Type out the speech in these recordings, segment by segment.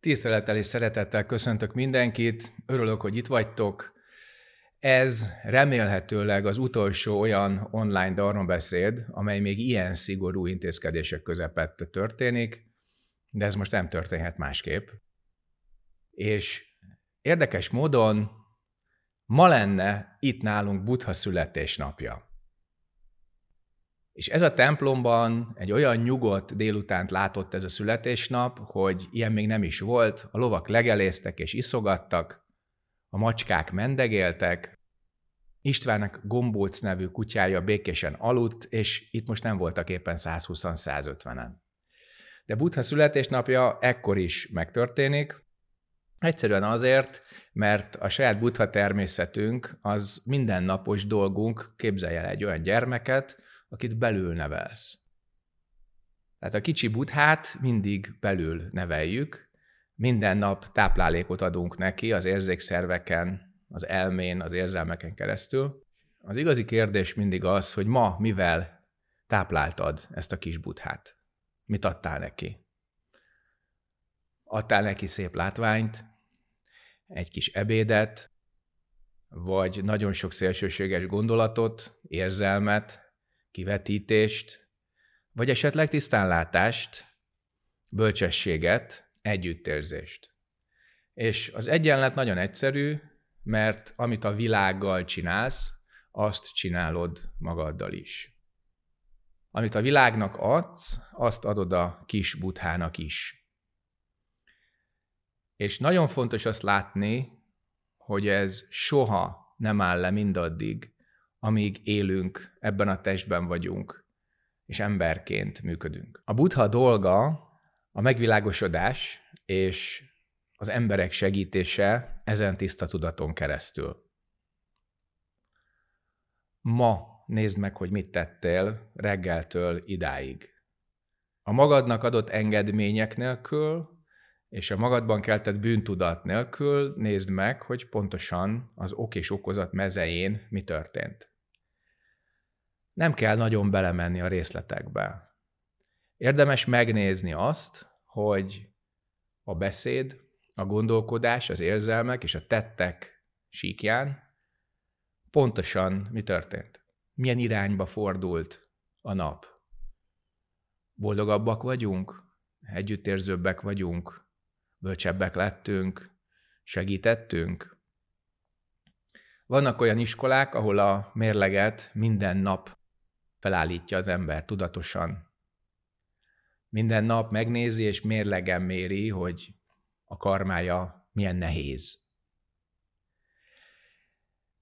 Tisztelettel és szeretettel köszöntök mindenkit, örülök, hogy itt vagytok. Ez remélhetőleg az utolsó olyan online darmabeszéd, amely még ilyen szigorú intézkedések közepette történik, de ez most nem történhet másképp. És érdekes módon ma lenne itt nálunk Buddha születésnapja. És ez a templomban egy olyan nyugodt délutánt látott ez a születésnap, hogy ilyen még nem is volt, a lovak legeléztek és iszogattak, a macskák mendegéltek, Istvánnak Gombóc nevű kutyája békésen aludt, és itt most nem voltak éppen 120-150-en. De Buddha születésnapja ekkor is megtörténik, Egyszerűen azért, mert a saját buddha természetünk az mindennapos dolgunk, képzelje el egy olyan gyermeket, akit belül nevelsz. Tehát a kicsi buthát mindig belül neveljük, minden nap táplálékot adunk neki az érzékszerveken, az elmén, az érzelmeken keresztül. Az igazi kérdés mindig az, hogy ma mivel tápláltad ezt a kis buthát? Mit adtál neki? Adtál neki szép látványt, egy kis ebédet, vagy nagyon sok szélsőséges gondolatot, érzelmet, kivetítést, vagy esetleg tisztánlátást, bölcsességet, együttérzést. És az egyenlet nagyon egyszerű, mert amit a világgal csinálsz, azt csinálod magaddal is. Amit a világnak adsz, azt adod a kis buthának is. És nagyon fontos azt látni, hogy ez soha nem áll le mindaddig, amíg élünk, ebben a testben vagyunk, és emberként működünk. A buddha dolga a megvilágosodás és az emberek segítése ezen tiszta tudaton keresztül. Ma nézd meg, hogy mit tettél reggeltől idáig. A magadnak adott engedmények nélkül és a magadban keltett bűntudat nélkül nézd meg, hogy pontosan az ok és okozat mezején mi történt. Nem kell nagyon belemenni a részletekbe. Érdemes megnézni azt, hogy a beszéd, a gondolkodás, az érzelmek és a tettek síkján pontosan mi történt. Milyen irányba fordult a nap. Boldogabbak vagyunk, együttérzőbbek vagyunk, bölcsebbek lettünk, segítettünk. Vannak olyan iskolák, ahol a mérleget minden nap felállítja az ember tudatosan. Minden nap megnézi és mérlegen méri, hogy a karmája milyen nehéz.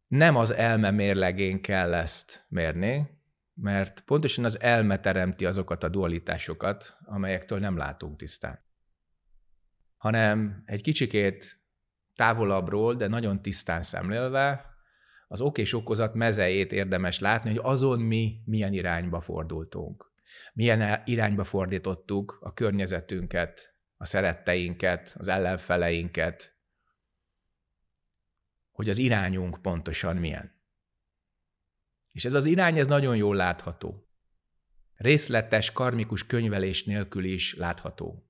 Nem az elme mérlegén kell ezt mérni, mert pontosan az elme teremti azokat a dualitásokat, amelyektől nem látunk tisztán hanem egy kicsikét távolabbról, de nagyon tisztán szemlélve az ok és okozat mezejét érdemes látni, hogy azon mi milyen irányba fordultunk. Milyen e- irányba fordítottuk a környezetünket, a szeretteinket, az ellenfeleinket, hogy az irányunk pontosan milyen. És ez az irány, ez nagyon jól látható. Részletes, karmikus könyvelés nélkül is látható.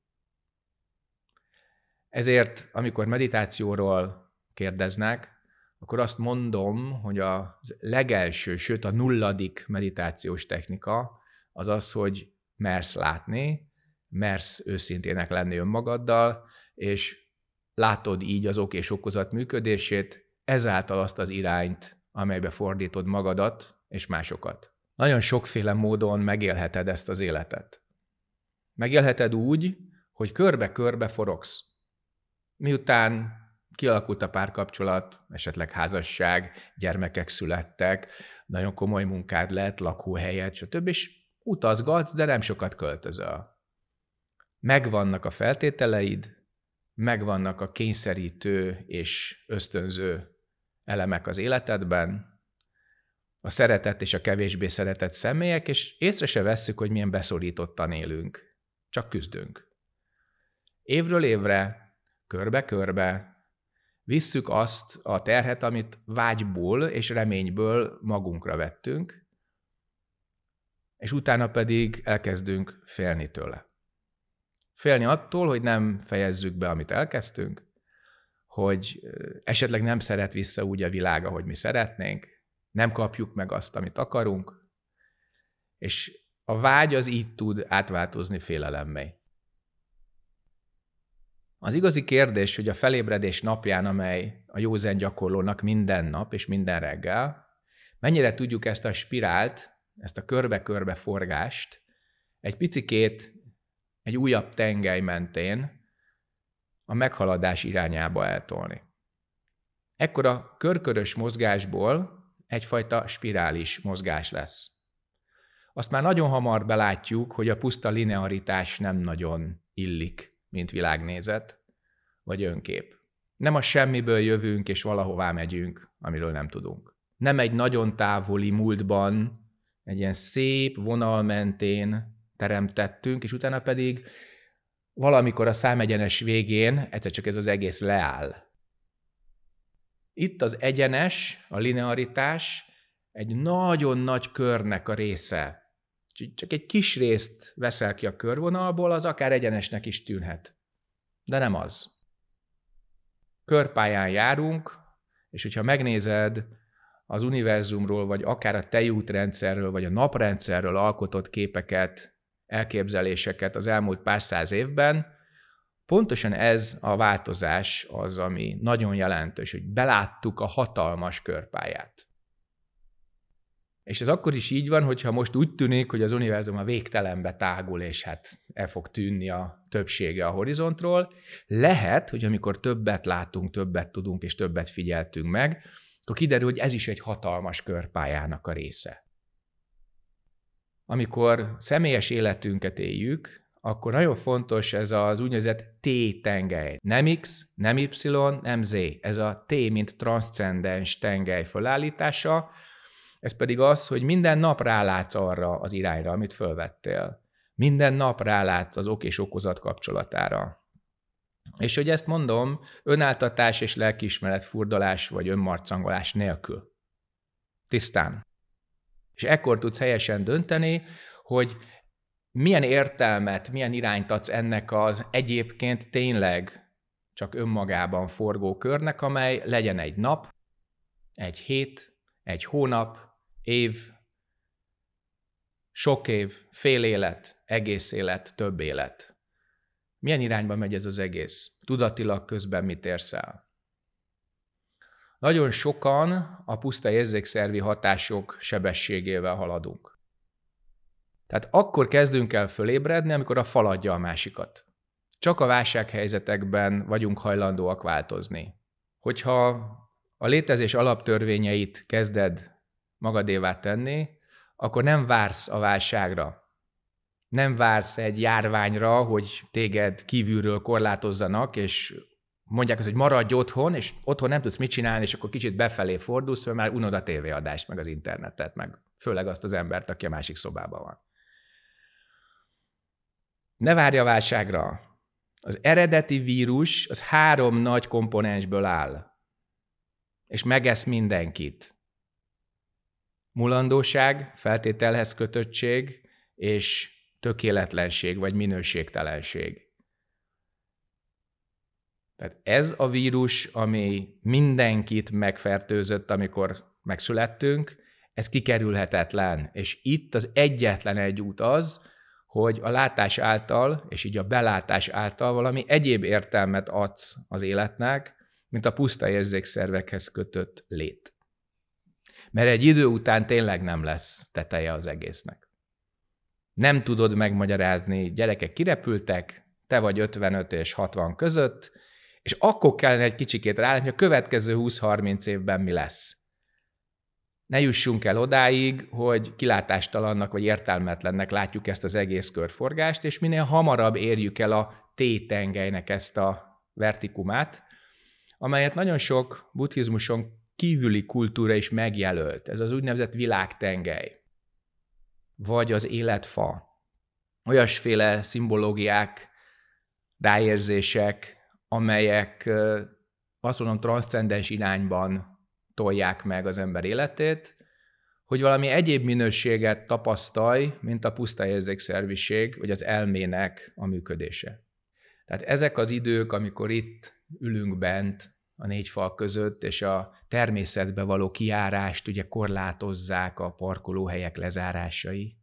Ezért, amikor meditációról kérdeznek, akkor azt mondom, hogy a legelső, sőt a nulladik meditációs technika az az, hogy mersz látni, mersz őszintének lenni önmagaddal, és látod így az ok és okozat működését, ezáltal azt az irányt, amelybe fordítod magadat és másokat. Nagyon sokféle módon megélheted ezt az életet. Megélheted úgy, hogy körbe-körbe forogsz. Miután kialakult a párkapcsolat, esetleg házasság, gyermekek születtek, nagyon komoly munkád lett, lakóhelyed, stb., és utazgatsz, de nem sokat költözöl. Megvannak a feltételeid, megvannak a kényszerítő és ösztönző elemek az életedben, a szeretett és a kevésbé szeretett személyek, és észre se vesszük, hogy milyen beszorítottan élünk. Csak küzdünk. Évről évre körbe-körbe, visszük azt a terhet, amit vágyból és reményből magunkra vettünk, és utána pedig elkezdünk félni tőle. Félni attól, hogy nem fejezzük be, amit elkezdtünk, hogy esetleg nem szeret vissza úgy a világ, ahogy mi szeretnénk, nem kapjuk meg azt, amit akarunk, és a vágy az így tud átváltozni félelemmel. Az igazi kérdés, hogy a felébredés napján, amely a józen gyakorlónak minden nap és minden reggel, mennyire tudjuk ezt a spirált, ezt a körbe-körbe forgást egy picikét egy újabb tengely mentén a meghaladás irányába eltolni. Ekkor a körkörös mozgásból egyfajta spirális mozgás lesz. Azt már nagyon hamar belátjuk, hogy a puszta linearitás nem nagyon illik mint világnézet, vagy önkép. Nem a semmiből jövünk és valahová megyünk, amiről nem tudunk. Nem egy nagyon távoli múltban, egy ilyen szép vonal mentén teremtettünk, és utána pedig valamikor a számegyenes végén egyszer csak ez az egész leáll. Itt az egyenes, a linearitás egy nagyon nagy körnek a része csak egy kis részt veszel ki a körvonalból, az akár egyenesnek is tűnhet. De nem az. Körpályán járunk, és hogyha megnézed az univerzumról, vagy akár a tejútrendszerről, vagy a naprendszerről alkotott képeket, elképzeléseket az elmúlt pár száz évben, pontosan ez a változás az, ami nagyon jelentős, hogy beláttuk a hatalmas körpályát. És ez akkor is így van, hogyha most úgy tűnik, hogy az univerzum a végtelenbe tágul, és hát el fog tűnni a többsége a horizontról, lehet, hogy amikor többet látunk, többet tudunk, és többet figyeltünk meg, akkor kiderül, hogy ez is egy hatalmas körpályának a része. Amikor személyes életünket éljük, akkor nagyon fontos ez az úgynevezett T-tengely. Nem X, nem Y, nem Z. Ez a T, mint transzcendens tengely fölállítása, ez pedig az, hogy minden nap rálátsz arra az irányra, amit fölvettél. Minden nap rálátsz az ok és okozat kapcsolatára. És hogy ezt mondom, önáltatás és lelkiismeret furdalás vagy önmarcangolás nélkül. Tisztán. És ekkor tudsz helyesen dönteni, hogy milyen értelmet, milyen irányt adsz ennek az egyébként tényleg csak önmagában forgó körnek, amely legyen egy nap, egy hét, egy hónap, év, sok év, fél élet, egész élet, több élet. Milyen irányba megy ez az egész? Tudatilag közben mit érsz el? Nagyon sokan a puszta érzékszervi hatások sebességével haladunk. Tehát akkor kezdünk el fölébredni, amikor a faladja a másikat. Csak a válsághelyzetekben vagyunk hajlandóak változni. Hogyha a létezés alaptörvényeit kezded magadévá tenni, akkor nem vársz a válságra. Nem vársz egy járványra, hogy téged kívülről korlátozzanak, és mondják az, hogy maradj otthon, és otthon nem tudsz mit csinálni, és akkor kicsit befelé fordulsz, mert már unod a tévéadást, meg az internetet, meg főleg azt az embert, aki a másik szobában van. Ne várja a válságra. Az eredeti vírus az három nagy komponensből áll, és megesz mindenkit. Mulandóság, feltételhez kötöttség és tökéletlenség vagy minőségtelenség. Tehát ez a vírus, ami mindenkit megfertőzött, amikor megszülettünk, ez kikerülhetetlen. És itt az egyetlen egy út az, hogy a látás által, és így a belátás által valami egyéb értelmet adsz az életnek, mint a puszta érzékszervekhez kötött lét. Mert egy idő után tényleg nem lesz teteje az egésznek. Nem tudod megmagyarázni, gyerekek kirepültek, te vagy 55 és 60 között, és akkor kellene egy kicsikét rálátni, hogy a következő 20-30 évben mi lesz. Ne jussunk el odáig, hogy kilátástalannak vagy értelmetlennek látjuk ezt az egész körforgást, és minél hamarabb érjük el a T-tengelynek ezt a vertikumát, amelyet nagyon sok buddhizmuson kívüli kultúra is megjelölt. Ez az úgynevezett világtengely, vagy az életfa. Olyasféle szimbológiák, ráérzések, amelyek azt mondom, transzcendens irányban tolják meg az ember életét, hogy valami egyéb minőséget tapasztalj, mint a puszta érzékszerviség, vagy az elmének a működése. Tehát ezek az idők, amikor itt ülünk bent, a négy fal között, és a természetbe való kiárást ugye korlátozzák a parkolóhelyek lezárásai,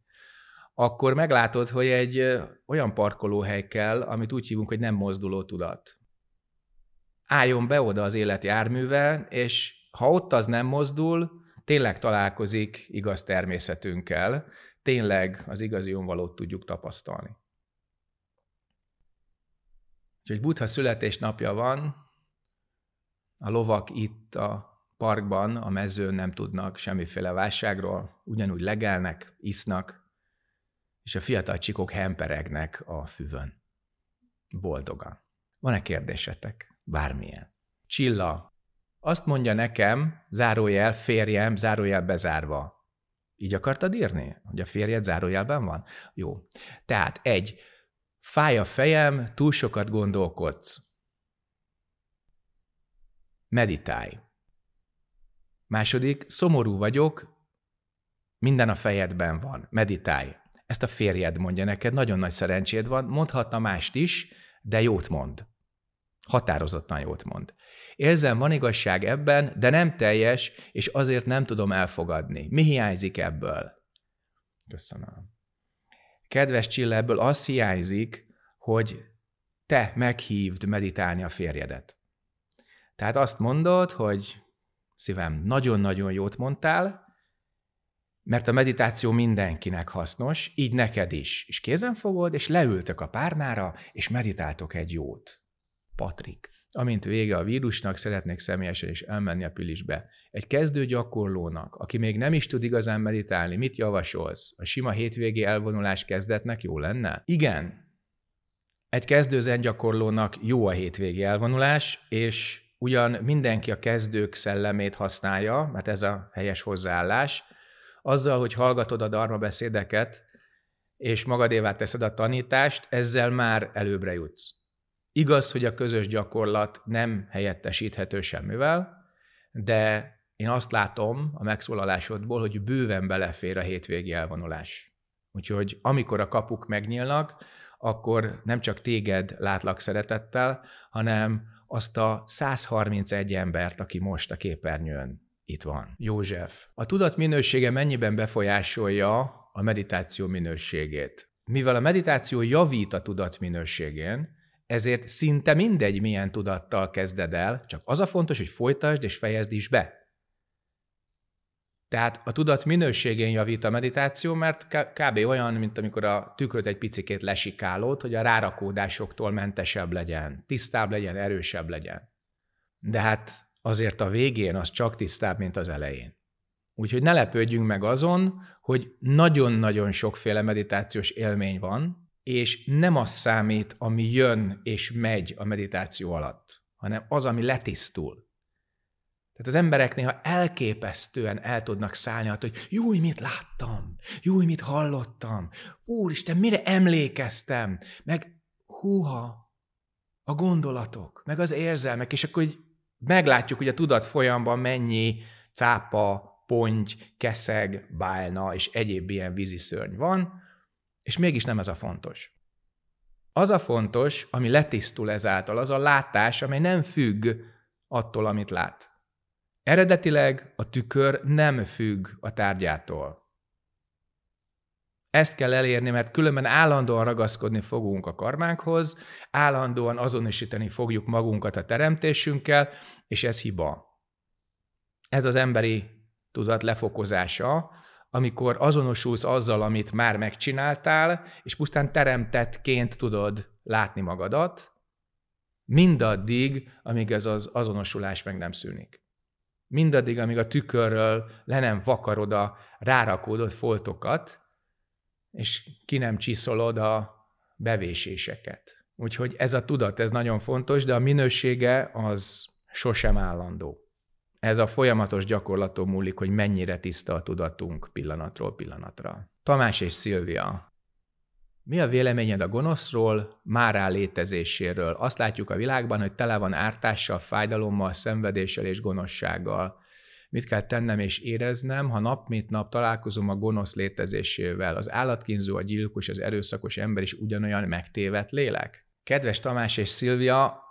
akkor meglátod, hogy egy olyan parkolóhely kell, amit úgy hívunk, hogy nem mozduló tudat. Álljon be oda az élet járművel, és ha ott az nem mozdul, tényleg találkozik igaz természetünkkel, tényleg az igazi önvalót tudjuk tapasztalni. Úgyhogy Buddha születésnapja van, a lovak itt a parkban, a mezőn nem tudnak semmiféle válságról, ugyanúgy legelnek, isznak, és a fiatal csikok hemperegnek a füvön. Boldogan. Van-e kérdésetek? Bármilyen. Csilla. Azt mondja nekem, zárójel, férjem, zárójel bezárva. Így akartad írni? Hogy a férjed zárójelben van? Jó. Tehát egy, fáj a fejem, túl sokat gondolkodsz. Meditálj. Második, szomorú vagyok, minden a fejedben van, meditálj. Ezt a férjed mondja neked, nagyon nagy szerencséd van, mondhatna mást is, de jót mond. Határozottan jót mond. Érzem, van igazság ebben, de nem teljes, és azért nem tudom elfogadni. Mi hiányzik ebből? Köszönöm. Kedves Csilla, ebből az hiányzik, hogy te meghívd meditálni a férjedet. Tehát azt mondod, hogy szívem, nagyon-nagyon jót mondtál, mert a meditáció mindenkinek hasznos, így neked is. És kézen fogod, és leültök a párnára, és meditáltok egy jót. Patrik. Amint vége a vírusnak, szeretnék személyesen is elmenni a pilisbe. Egy kezdő gyakorlónak, aki még nem is tud igazán meditálni, mit javasolsz? A sima hétvégi elvonulás kezdetnek jó lenne? Igen. Egy kezdő zengyakorlónak jó a hétvégi elvonulás, és ugyan mindenki a kezdők szellemét használja, mert ez a helyes hozzáállás, azzal, hogy hallgatod a darma beszédeket, és magadévá teszed a tanítást, ezzel már előbbre jutsz. Igaz, hogy a közös gyakorlat nem helyettesíthető semmivel, de én azt látom a megszólalásodból, hogy bőven belefér a hétvégi elvonulás. Úgyhogy amikor a kapuk megnyílnak, akkor nem csak téged látlak szeretettel, hanem azt a 131 embert, aki most a képernyőn itt van. József, a tudat minősége mennyiben befolyásolja a meditáció minőségét? Mivel a meditáció javít a tudat minőségén, ezért szinte mindegy, milyen tudattal kezded el, csak az a fontos, hogy folytasd és fejezd is be. Tehát a tudat minőségén javít a meditáció, mert kb. olyan, mint amikor a tükröt egy picikét lesikálod, hogy a rárakódásoktól mentesebb legyen, tisztább legyen, erősebb legyen. De hát azért a végén az csak tisztább, mint az elején. Úgyhogy ne lepődjünk meg azon, hogy nagyon-nagyon sokféle meditációs élmény van, és nem az számít, ami jön és megy a meditáció alatt, hanem az, ami letisztul. Tehát az emberek néha elképesztően el tudnak szállni hogy júj, mit láttam, júj, mit hallottam, úristen, mire emlékeztem, meg húha, a gondolatok, meg az érzelmek, és akkor így meglátjuk, hogy a tudat folyamban mennyi cápa, ponty, keszeg, bálna és egyéb ilyen szörny van, és mégis nem ez a fontos. Az a fontos, ami letisztul ezáltal, az a látás, amely nem függ attól, amit lát. Eredetileg a tükör nem függ a tárgyától. Ezt kell elérni, mert különben állandóan ragaszkodni fogunk a karmánkhoz, állandóan azonosítani fogjuk magunkat a teremtésünkkel, és ez hiba. Ez az emberi tudat lefokozása, amikor azonosulsz azzal, amit már megcsináltál, és pusztán teremtettként tudod látni magadat, mindaddig, amíg ez az azonosulás meg nem szűnik. Mindaddig, amíg a tükörről le nem vakarod a rárakódott foltokat, és ki nem csiszolod a bevéséseket. Úgyhogy ez a tudat, ez nagyon fontos, de a minősége az sosem állandó. Ez a folyamatos gyakorlaton múlik, hogy mennyire tiszta a tudatunk pillanatról pillanatra. Tamás és Szilvia, mi a véleményed a gonoszról, már létezéséről? Azt látjuk a világban, hogy tele van ártással, fájdalommal, szenvedéssel és gonoszsággal. Mit kell tennem és éreznem, ha nap mint nap találkozom a gonosz létezésével? Az állatkínzó, a gyilkos, az erőszakos ember is ugyanolyan megtévet lélek? Kedves Tamás és Szilvia,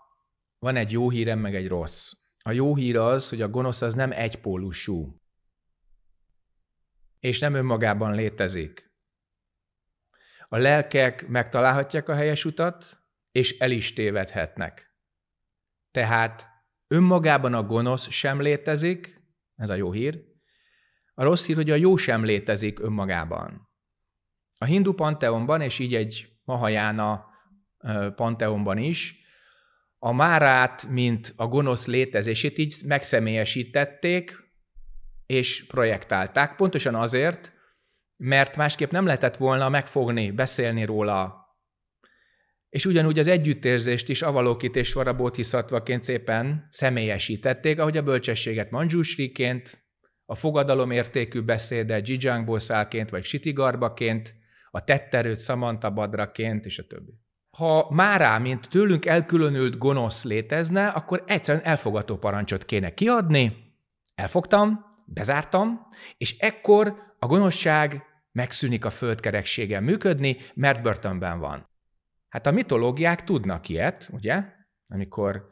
van egy jó hírem, meg egy rossz. A jó hír az, hogy a gonosz az nem egypólusú, és nem önmagában létezik a lelkek megtalálhatják a helyes utat, és el is tévedhetnek. Tehát önmagában a gonosz sem létezik, ez a jó hír. A rossz hír, hogy a jó sem létezik önmagában. A hindu panteonban, és így egy Mahajána panteonban is, a márát, mint a gonosz létezését így megszemélyesítették, és projektálták, pontosan azért, mert másképp nem lehetett volna megfogni, beszélni róla. És ugyanúgy az együttérzést is avalókit és hiszatvaként szépen személyesítették, ahogy a bölcsességet manzsúsriként, a fogadalomértékű beszédet dzsidzsangbószálként vagy sitigarbaként, a tetterőt szamantabadraként és a többi. Ha márá, mint tőlünk elkülönült gonosz létezne, akkor egyszerűen elfogató parancsot kéne kiadni, elfogtam, bezártam, és ekkor a gonoszság megszűnik a földkerekségen működni, mert börtönben van. Hát a mitológiák tudnak ilyet, ugye? Amikor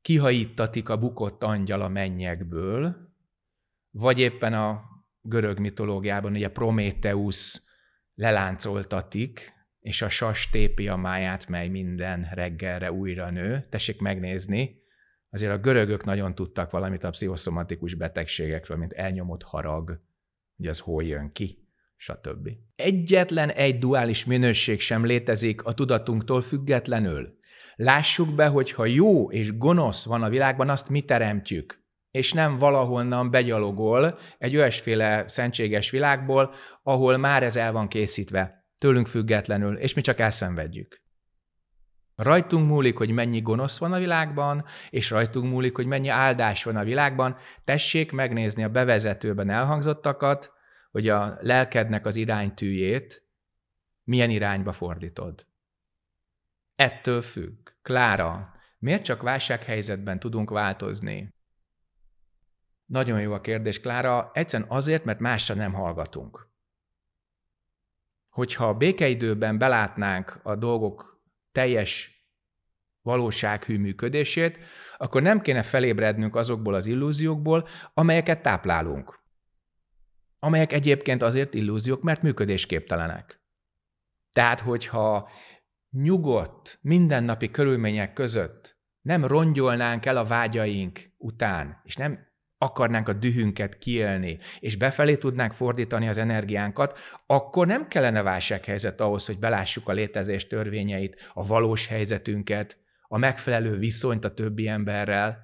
kihajítatik a bukott angyal a mennyekből, vagy éppen a görög mitológiában ugye Prométeusz leláncoltatik, és a sas tépi a máját, mely minden reggelre újra nő. Tessék megnézni, azért a görögök nagyon tudtak valamit a pszichoszomatikus betegségekről, mint elnyomott harag, hogy az hol jön ki, stb. Egyetlen egy duális minőség sem létezik a tudatunktól függetlenül. Lássuk be, hogy ha jó és gonosz van a világban, azt mi teremtjük és nem valahonnan begyalogol egy olyasféle szentséges világból, ahol már ez el van készítve, tőlünk függetlenül, és mi csak elszenvedjük. Rajtunk múlik, hogy mennyi gonosz van a világban, és rajtunk múlik, hogy mennyi áldás van a világban. Tessék megnézni a bevezetőben elhangzottakat, hogy a lelkednek az iránytűjét milyen irányba fordítod. Ettől függ. Klára, miért csak válsághelyzetben tudunk változni? Nagyon jó a kérdés, Klára. Egyszerűen azért, mert másra nem hallgatunk. Hogyha békeidőben belátnánk a dolgok teljes valósághű működését, akkor nem kéne felébrednünk azokból az illúziókból, amelyeket táplálunk. Amelyek egyébként azért illúziók, mert működésképtelenek. Tehát, hogyha nyugodt, mindennapi körülmények között nem rongyolnánk el a vágyaink után, és nem akarnánk a dühünket kielni, és befelé tudnánk fordítani az energiánkat, akkor nem kellene válsághelyzet ahhoz, hogy belássuk a létezés törvényeit, a valós helyzetünket, a megfelelő viszonyt a többi emberrel.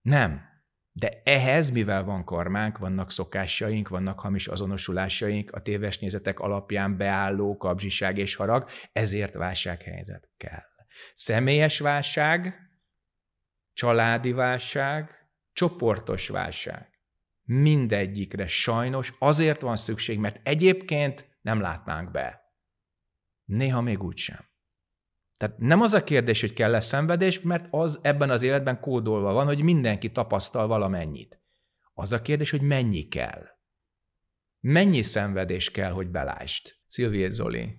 Nem. De ehhez, mivel van karmánk, vannak szokásaink, vannak hamis azonosulásaink, a téves nézetek alapján beálló kapzsiság és harag, ezért válsághelyzet kell. Személyes válság, családi válság, csoportos válság. Mindegyikre sajnos azért van szükség, mert egyébként nem látnánk be. Néha még úgysem. Tehát nem az a kérdés, hogy kell-e szenvedés, mert az ebben az életben kódolva van, hogy mindenki tapasztal valamennyit. Az a kérdés, hogy mennyi kell. Mennyi szenvedés kell, hogy belást? Szilvié Zoli.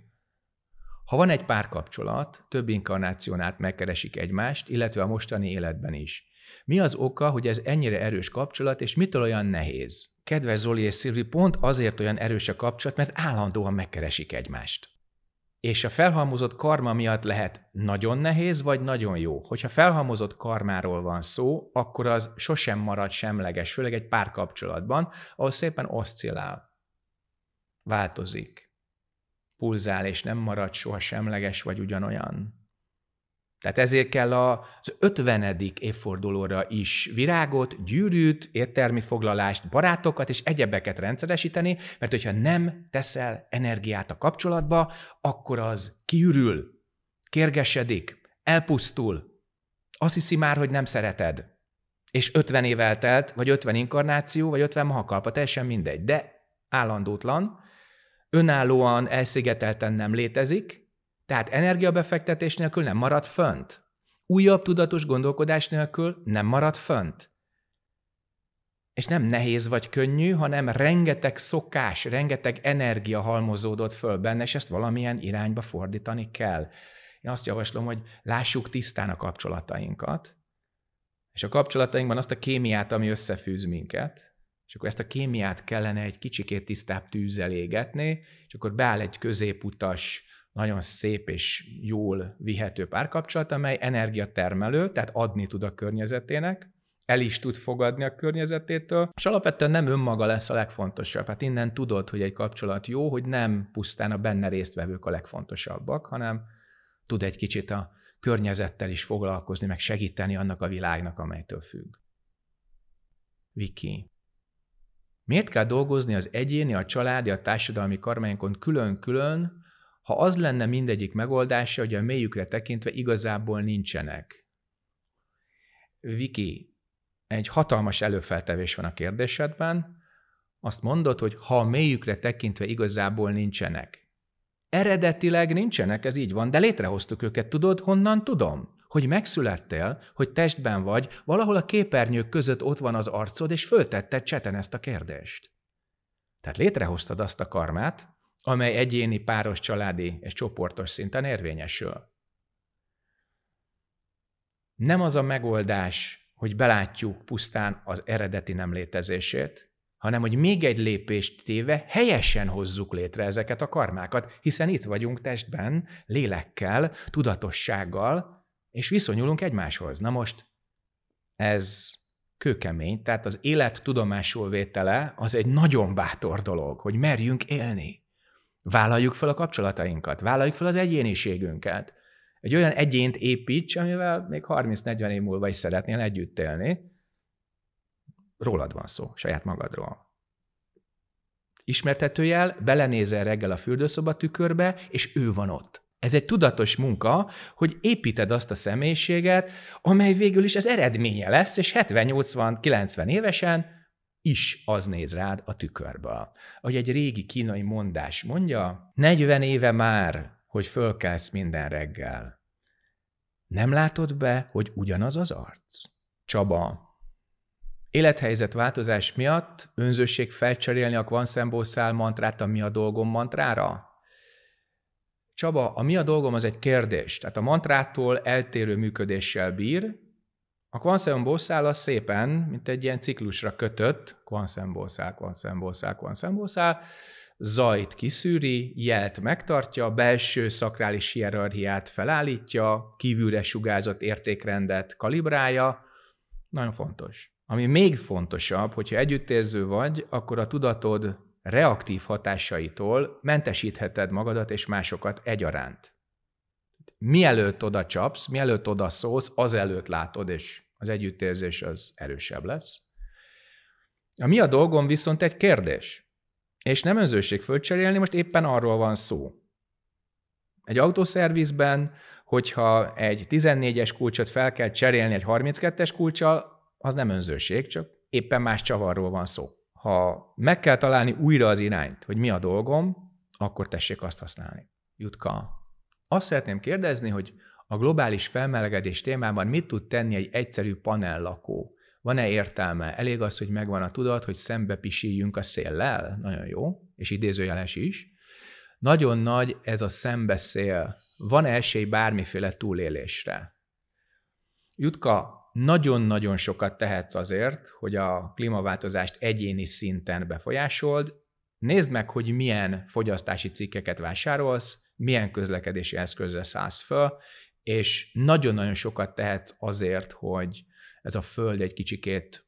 Ha van egy párkapcsolat, több inkarnáción át megkeresik egymást, illetve a mostani életben is. Mi az oka, hogy ez ennyire erős kapcsolat, és mitől olyan nehéz? Kedves Zoli és Szilvi, pont azért olyan erős a kapcsolat, mert állandóan megkeresik egymást. És a felhalmozott karma miatt lehet nagyon nehéz, vagy nagyon jó. Hogyha felhalmozott karmáról van szó, akkor az sosem marad semleges, főleg egy párkapcsolatban, ahol szépen oszcillál, változik, pulzál, és nem marad soha semleges, vagy ugyanolyan. Tehát ezért kell az 50. évfordulóra is virágot, gyűrűt, értelmi foglalást, barátokat és egyebeket rendszeresíteni, mert hogyha nem teszel energiát a kapcsolatba, akkor az kiürül, kérgesedik, elpusztul. Azt hiszi már, hogy nem szereted. És 50 év eltelt, vagy 50 inkarnáció, vagy 50 mahakalpa, teljesen mindegy. De állandótlan, önállóan elszigetelten nem létezik, tehát energiabefektetés nélkül nem marad fönt. Újabb tudatos gondolkodás nélkül nem marad fönt. És nem nehéz vagy könnyű, hanem rengeteg szokás, rengeteg energia halmozódott föl benne, és ezt valamilyen irányba fordítani kell. Én azt javaslom, hogy lássuk tisztán a kapcsolatainkat, és a kapcsolatainkban azt a kémiát, ami összefűz minket, és akkor ezt a kémiát kellene egy kicsikét tisztább tűzzel égetni, és akkor beáll egy középutas, nagyon szép és jól vihető párkapcsolat, amely energiatermelő, tehát adni tud a környezetének, el is tud fogadni a környezetétől, és alapvetően nem önmaga lesz a legfontosabb. Hát innen tudod, hogy egy kapcsolat jó, hogy nem pusztán a benne résztvevők a legfontosabbak, hanem tud egy kicsit a környezettel is foglalkozni, meg segíteni annak a világnak, amelytől függ. Viki. Miért kell dolgozni az egyéni, a családi, a társadalmi karmáinkon külön-külön, ha az lenne mindegyik megoldása, hogy a mélyükre tekintve igazából nincsenek. Viki, egy hatalmas előfeltevés van a kérdésedben. Azt mondod, hogy ha a mélyükre tekintve igazából nincsenek. Eredetileg nincsenek, ez így van, de létrehoztuk őket, tudod, honnan tudom? Hogy megszülettél, hogy testben vagy, valahol a képernyők között ott van az arcod, és föltetted cseten ezt a kérdést. Tehát létrehoztad azt a karmát, amely egyéni, páros, családi és csoportos szinten érvényesül. Nem az a megoldás, hogy belátjuk pusztán az eredeti nem létezését, hanem hogy még egy lépést téve helyesen hozzuk létre ezeket a karmákat, hiszen itt vagyunk testben, lélekkel, tudatossággal, és viszonyulunk egymáshoz. Na most, ez kőkemény, tehát az élet tudomásul vétele az egy nagyon bátor dolog, hogy merjünk élni. Vállaljuk fel a kapcsolatainkat, vállaljuk fel az egyéniségünket. Egy olyan egyént építs, amivel még 30-40 év múlva is szeretnél együtt élni. Rólad van szó, saját magadról. Ismertetőjel, belenézel reggel a fürdőszoba tükörbe, és ő van ott. Ez egy tudatos munka, hogy építed azt a személyiséget, amely végül is az eredménye lesz, és 70-80-90 évesen is az néz rád a tükörbe. Ahogy egy régi kínai mondás mondja, 40 éve már, hogy fölkelsz minden reggel. Nem látod be, hogy ugyanaz az arc? Csaba. Élethelyzet változás miatt önzőség felcserélni a kvanszemból szál mantrát a mi a dolgom mantrára? Csaba, a mi a dolgom az egy kérdés, tehát a mantrától eltérő működéssel bír, a kvanszembószál az szépen, mint egy ilyen ciklusra kötött, kvanszembószál, kvanszembószál, kvanszembószál, zajt kiszűri, jelt megtartja, belső szakrális hierarchiát felállítja, kívülre sugázott értékrendet kalibrálja. Nagyon fontos. Ami még fontosabb, hogyha együttérző vagy, akkor a tudatod reaktív hatásaitól mentesítheted magadat és másokat egyaránt mielőtt oda csapsz, mielőtt oda szólsz, azelőtt látod, és az együttérzés az erősebb lesz. A mi a dolgom viszont egy kérdés. És nem önzőség fölcserélni, most éppen arról van szó. Egy autószervizben, hogyha egy 14-es kulcsot fel kell cserélni egy 32-es kulcsal, az nem önzőség, csak éppen más csavarról van szó. Ha meg kell találni újra az irányt, hogy mi a dolgom, akkor tessék azt használni. Jutka azt szeretném kérdezni, hogy a globális felmelegedés témában mit tud tenni egy egyszerű panellakó? Van-e értelme? Elég az, hogy megvan a tudat, hogy szembe pisíjünk a széllel? Nagyon jó, és idézőjeles is. Nagyon nagy ez a szembeszél. Van-e esély bármiféle túlélésre? Jutka, nagyon-nagyon sokat tehetsz azért, hogy a klímaváltozást egyéni szinten befolyásold, Nézd meg, hogy milyen fogyasztási cikkeket vásárolsz, milyen közlekedési eszközre szállsz föl, és nagyon-nagyon sokat tehetsz azért, hogy ez a föld egy kicsikét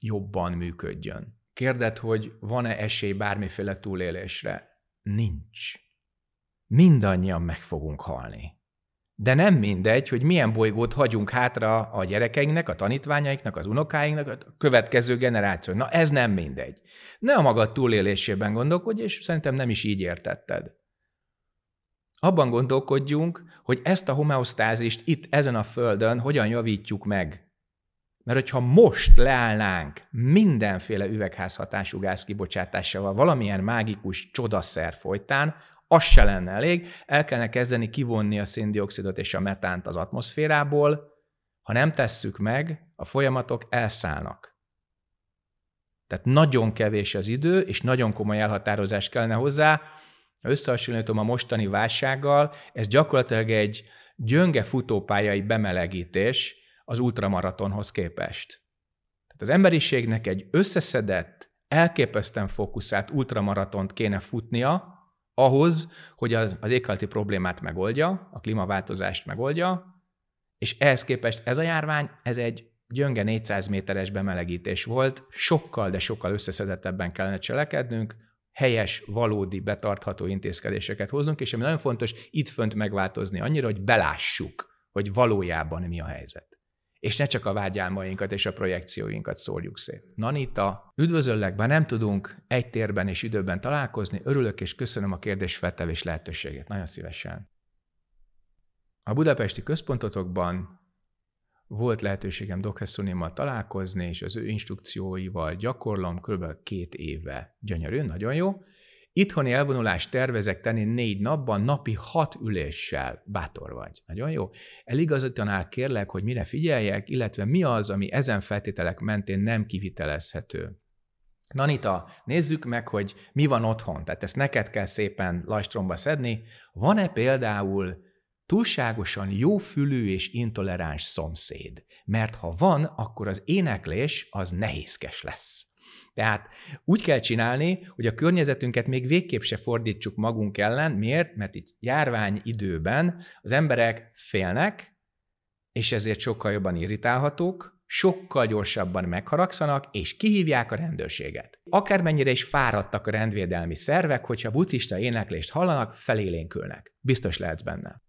jobban működjön. Kérded, hogy van-e esély bármiféle túlélésre? Nincs. Mindannyian meg fogunk halni. De nem mindegy, hogy milyen bolygót hagyunk hátra a gyerekeinknek, a tanítványainknak, az unokáinknak, a következő generáció. Na ez nem mindegy. Ne a magad túlélésében gondolkodj, és szerintem nem is így értetted. Abban gondolkodjunk, hogy ezt a homeosztázist itt, ezen a földön hogyan javítjuk meg. Mert hogyha most leállnánk mindenféle üvegházhatású gázkibocsátással valamilyen mágikus csodaszer folytán, az se lenne elég, el kellene kezdeni kivonni a széndiokszidot és a metánt az atmoszférából, ha nem tesszük meg, a folyamatok elszállnak. Tehát nagyon kevés az idő, és nagyon komoly elhatározás kellene hozzá. Ha összehasonlítom a mostani válsággal, ez gyakorlatilag egy gyönge futópályai bemelegítés az ultramaratonhoz képest. Tehát az emberiségnek egy összeszedett, elképesztően fókuszált ultramaratont kéne futnia, ahhoz, hogy az, az éghajlati problémát megoldja, a klímaváltozást megoldja, és ehhez képest ez a járvány, ez egy gyönge 400 méteres bemelegítés volt, sokkal, de sokkal összeszedettebben kellene cselekednünk, helyes, valódi, betartható intézkedéseket hoznunk, és ami nagyon fontos, itt fönt megváltozni annyira, hogy belássuk, hogy valójában mi a helyzet és ne csak a vágyálmainkat és a projekcióinkat szórjuk szét. Nanita, üdvözöllek, bár nem tudunk egy térben és időben találkozni, örülök és köszönöm a feltevés lehetőségét. Nagyon szívesen. A budapesti központotokban volt lehetőségem Dokhessunimmal találkozni, és az ő instrukcióival gyakorlom kb. két éve. Gyönyörű, nagyon jó. Itthoni elvonulást tervezek tenni négy napban, napi hat üléssel. Bátor vagy. Nagyon jó. Eligazítanál kérlek, hogy mire figyeljek, illetve mi az, ami ezen feltételek mentén nem kivitelezhető. Nanita, nézzük meg, hogy mi van otthon. Tehát ezt neked kell szépen lajstromba szedni. Van-e például túlságosan jófülű és intoleráns szomszéd? Mert ha van, akkor az éneklés az nehézkes lesz. Tehát úgy kell csinálni, hogy a környezetünket még végképp se fordítsuk magunk ellen. Miért? Mert itt járvány időben az emberek félnek, és ezért sokkal jobban irritálhatók, sokkal gyorsabban megharagszanak, és kihívják a rendőrséget. Akármennyire is fáradtak a rendvédelmi szervek, hogyha buddhista éneklést hallanak, felélénkülnek. Biztos lehetsz benne.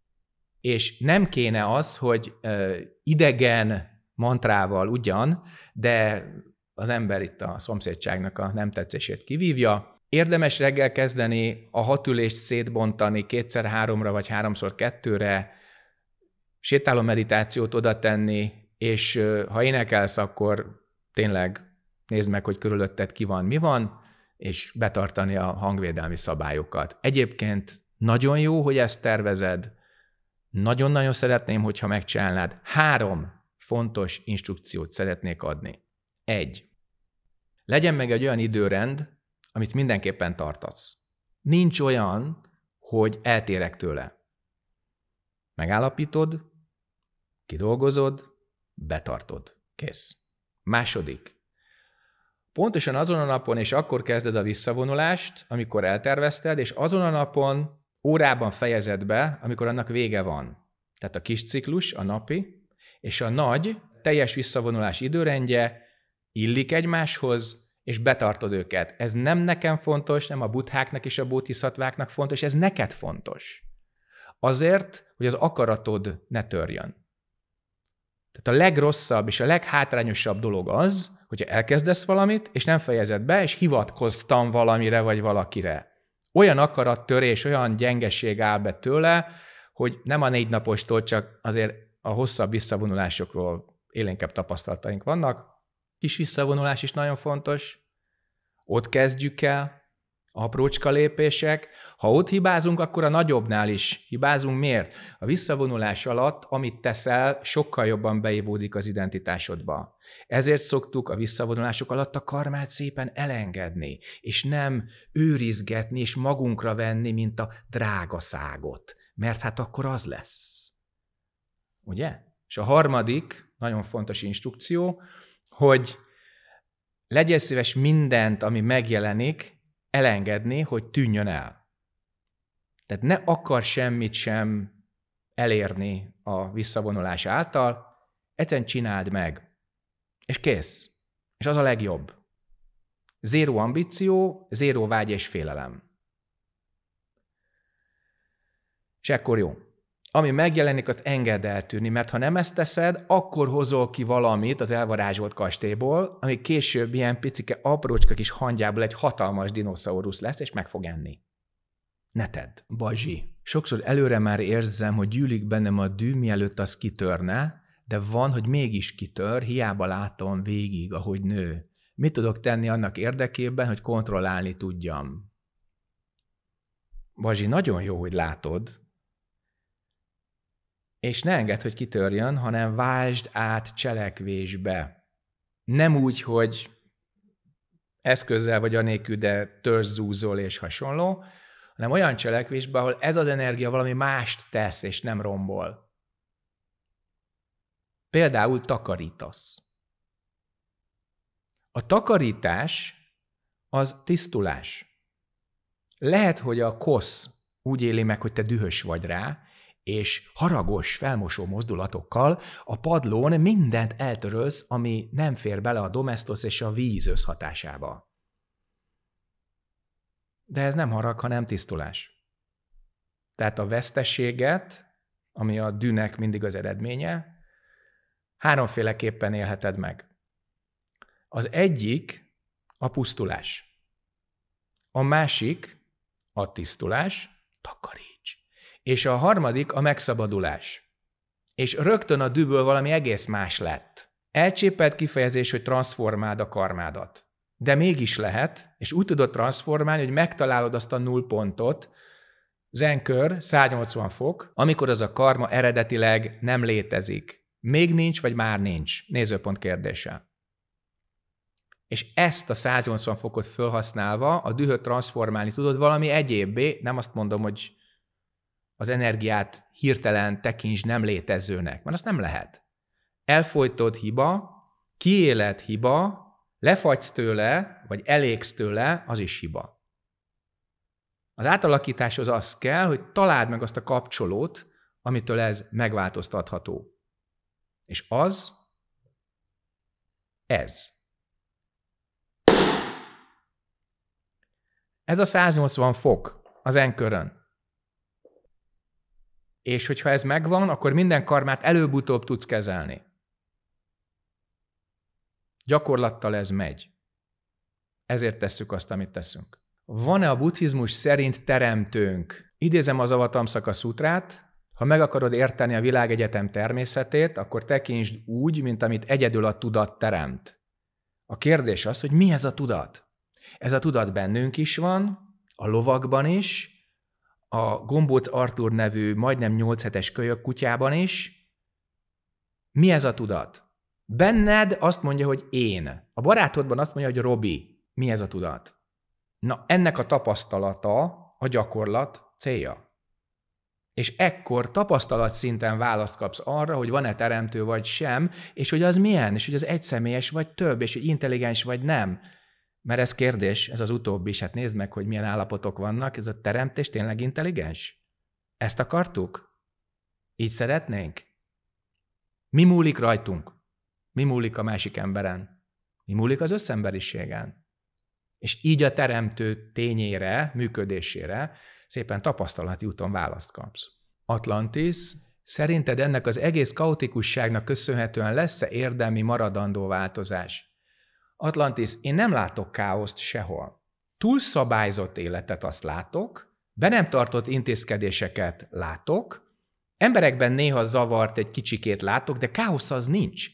És nem kéne az, hogy ö, idegen mantrával ugyan, de az ember itt a szomszédságnak a nem tetszését kivívja. Érdemes reggel kezdeni, a hatülést szétbontani kétszer-háromra vagy háromszor-kettőre, sétáló meditációt oda tenni, és ha énekelsz, akkor tényleg nézd meg, hogy körülötted ki van, mi van, és betartani a hangvédelmi szabályokat. Egyébként nagyon jó, hogy ezt tervezed, nagyon-nagyon szeretném, hogyha megcsinálnád. Három fontos instrukciót szeretnék adni. Egy. Legyen meg egy olyan időrend, amit mindenképpen tartasz. Nincs olyan, hogy eltérek tőle. Megállapítod, kidolgozod, betartod. Kész. Második. Pontosan azon a napon és akkor kezded a visszavonulást, amikor eltervezted, és azon a napon órában fejezed be, amikor annak vége van. Tehát a kis ciklus, a napi, és a nagy, teljes visszavonulás időrendje illik egymáshoz, és betartod őket. Ez nem nekem fontos, nem a buddháknak és a bótiszatváknak fontos, ez neked fontos. Azért, hogy az akaratod ne törjön. Tehát a legrosszabb és a leghátrányosabb dolog az, hogyha elkezdesz valamit, és nem fejezed be, és hivatkoztam valamire vagy valakire. Olyan akarattörés, olyan gyengeség áll be tőle, hogy nem a négy napostól, csak azért a hosszabb visszavonulásokról élénkebb tapasztalataink vannak, kis visszavonulás is nagyon fontos. Ott kezdjük el, aprócska lépések. Ha ott hibázunk, akkor a nagyobbnál is hibázunk. Miért? A visszavonulás alatt, amit teszel, sokkal jobban beivódik az identitásodba. Ezért szoktuk a visszavonulások alatt a karmát szépen elengedni, és nem őrizgetni és magunkra venni, mint a drága szágot. Mert hát akkor az lesz. Ugye? És a harmadik, nagyon fontos instrukció, hogy legyél szíves mindent, ami megjelenik, elengedni, hogy tűnjön el. Tehát ne akar semmit sem elérni a visszavonulás által, egyszerűen csináld meg. És kész. És az a legjobb. Zéró ambíció, zéró vágy és félelem. És ekkor jó ami megjelenik, azt engedd eltűnni, mert ha nem ezt teszed, akkor hozol ki valamit az elvarázsolt kastélyból, ami később ilyen picike, aprócska kis hangyából egy hatalmas dinoszaurusz lesz, és meg fog enni. Ne tedd. Bazsi. Sokszor előre már érzem, hogy gyűlik bennem a dű, mielőtt az kitörne, de van, hogy mégis kitör, hiába látom végig, ahogy nő. Mit tudok tenni annak érdekében, hogy kontrollálni tudjam? Bazsi, nagyon jó, hogy látod, és ne engedd, hogy kitörjön, hanem váltsd át cselekvésbe. Nem úgy, hogy eszközzel vagy anélkül, de törzzúzol és hasonló, hanem olyan cselekvésbe, ahol ez az energia valami mást tesz, és nem rombol. Például takarítasz. A takarítás az tisztulás. Lehet, hogy a kosz úgy éli meg, hogy te dühös vagy rá, és haragos, felmosó mozdulatokkal a padlón mindent eltörölsz, ami nem fér bele a domestos és a víz összhatásába. De ez nem harag, hanem tisztulás. Tehát a vesztességet, ami a dűnek mindig az eredménye, háromféleképpen élheted meg. Az egyik a pusztulás. A másik a tisztulás, takarít és a harmadik a megszabadulás. És rögtön a dűből valami egész más lett. Elcsépelt kifejezés, hogy transformáld a karmádat. De mégis lehet, és úgy tudod transformálni, hogy megtalálod azt a nullpontot zenkör, 180 fok, amikor az a karma eredetileg nem létezik. Még nincs, vagy már nincs? Nézőpont kérdése. És ezt a 180 fokot felhasználva a dühöt transformálni tudod valami egyébbé, nem azt mondom, hogy az energiát hirtelen tekints nem létezőnek, mert azt nem lehet. Elfolytod hiba, kiéled hiba, lefagysz tőle, vagy elégsz tőle, az is hiba. Az átalakításhoz az kell, hogy találd meg azt a kapcsolót, amitől ez megváltoztatható. És az ez. Ez a 180 fok az enkörön. És hogyha ez megvan, akkor minden karmát előbb-utóbb tudsz kezelni. Gyakorlattal ez megy. Ezért tesszük azt, amit teszünk. Van-e a buddhizmus szerint teremtőnk? Idézem az Avatamszaka szutrát, ha meg akarod érteni a világegyetem természetét, akkor tekintsd úgy, mint amit egyedül a tudat teremt. A kérdés az, hogy mi ez a tudat? Ez a tudat bennünk is van, a lovakban is, a Gombóc Artur nevű majdnem 8 hetes kölyök kutyában is. Mi ez a tudat? Benned azt mondja, hogy én. A barátodban azt mondja, hogy Robi. Mi ez a tudat? Na, ennek a tapasztalata a gyakorlat célja. És ekkor tapasztalat szinten választ kapsz arra, hogy van-e teremtő vagy sem, és hogy az milyen, és hogy az egyszemélyes vagy több, és hogy intelligens vagy nem. Mert ez kérdés, ez az utóbbi is, hát nézd meg, hogy milyen állapotok vannak, ez a teremtés tényleg intelligens? Ezt akartuk? Így szeretnénk? Mi múlik rajtunk? Mi múlik a másik emberen? Mi múlik az összemberiségen? És így a teremtő tényére, működésére szépen tapasztalati úton választ kapsz. Atlantis, szerinted ennek az egész kaotikusságnak köszönhetően lesz-e érdemi maradandó változás? Atlantis, én nem látok káoszt sehol. Túlszabályzott életet azt látok, be nem tartott intézkedéseket látok, emberekben néha zavart egy kicsikét látok, de káosz az nincs.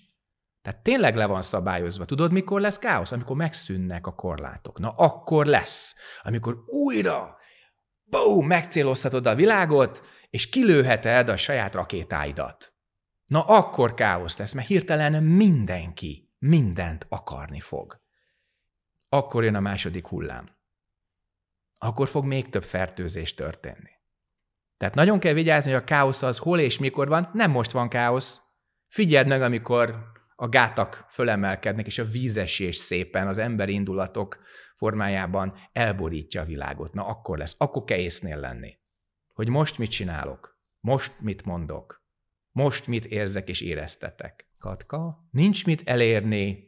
Tehát tényleg le van szabályozva. Tudod, mikor lesz káosz? Amikor megszűnnek a korlátok. Na akkor lesz. Amikor újra, bum, megcélozhatod a világot, és kilőheted a saját rakétáidat. Na akkor káosz lesz, mert hirtelen mindenki mindent akarni fog. Akkor jön a második hullám. Akkor fog még több fertőzés történni. Tehát nagyon kell vigyázni, hogy a káosz az hol és mikor van. Nem most van káosz. Figyeld meg, amikor a gátak fölemelkednek, és a vízesés szépen az emberi indulatok formájában elborítja a világot. Na akkor lesz, akkor kell észnél lenni. Hogy most mit csinálok, most mit mondok, most mit érzek és éreztetek. Katka, nincs mit elérni,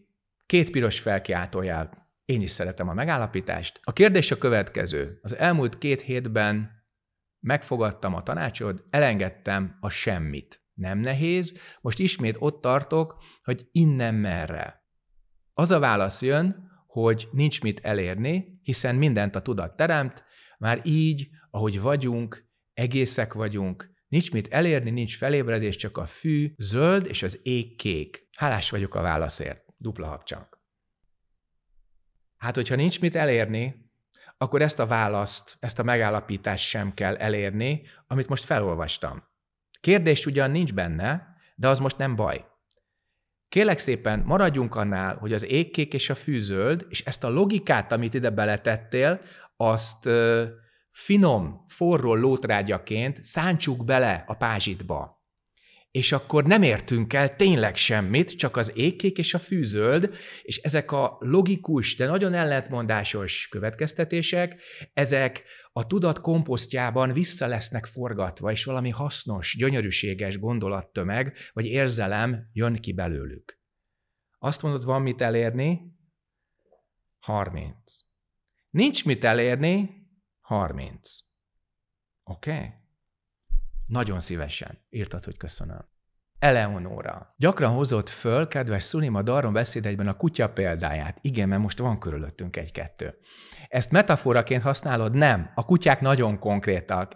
két piros felkiáltójál. Én is szeretem a megállapítást. A kérdés a következő. Az elmúlt két hétben megfogadtam a tanácsod, elengedtem a semmit. Nem nehéz, most ismét ott tartok, hogy innen merre. Az a válasz jön, hogy nincs mit elérni, hiszen mindent a tudat teremt, már így, ahogy vagyunk, egészek vagyunk, Nincs mit elérni, nincs felébredés, csak a fű zöld és az ég kék. Hálás vagyok a válaszért. Dupla hapcsank. Hát, hogyha nincs mit elérni, akkor ezt a választ, ezt a megállapítást sem kell elérni, amit most felolvastam. Kérdés ugyan nincs benne, de az most nem baj. Kélek szépen maradjunk annál, hogy az égkék és a fűzöld, és ezt a logikát, amit ide beletettél, azt finom, forró lótrágyaként szántsuk bele a pázsitba. És akkor nem értünk el tényleg semmit, csak az ékék és a fűzöld, és ezek a logikus, de nagyon ellentmondásos következtetések, ezek a tudat komposztjában vissza lesznek forgatva, és valami hasznos, gyönyörűséges gondolattömeg vagy érzelem jön ki belőlük. Azt mondod, van mit elérni? 30. Nincs mit elérni, 30. Oké? Okay? Nagyon szívesen. Írtad, hogy köszönöm. Eleonóra. Gyakran hozott föl, kedves Szulima a Darron beszédeiben a kutya példáját. Igen, mert most van körülöttünk egy-kettő. Ezt metaforaként használod? Nem. A kutyák nagyon konkrétak.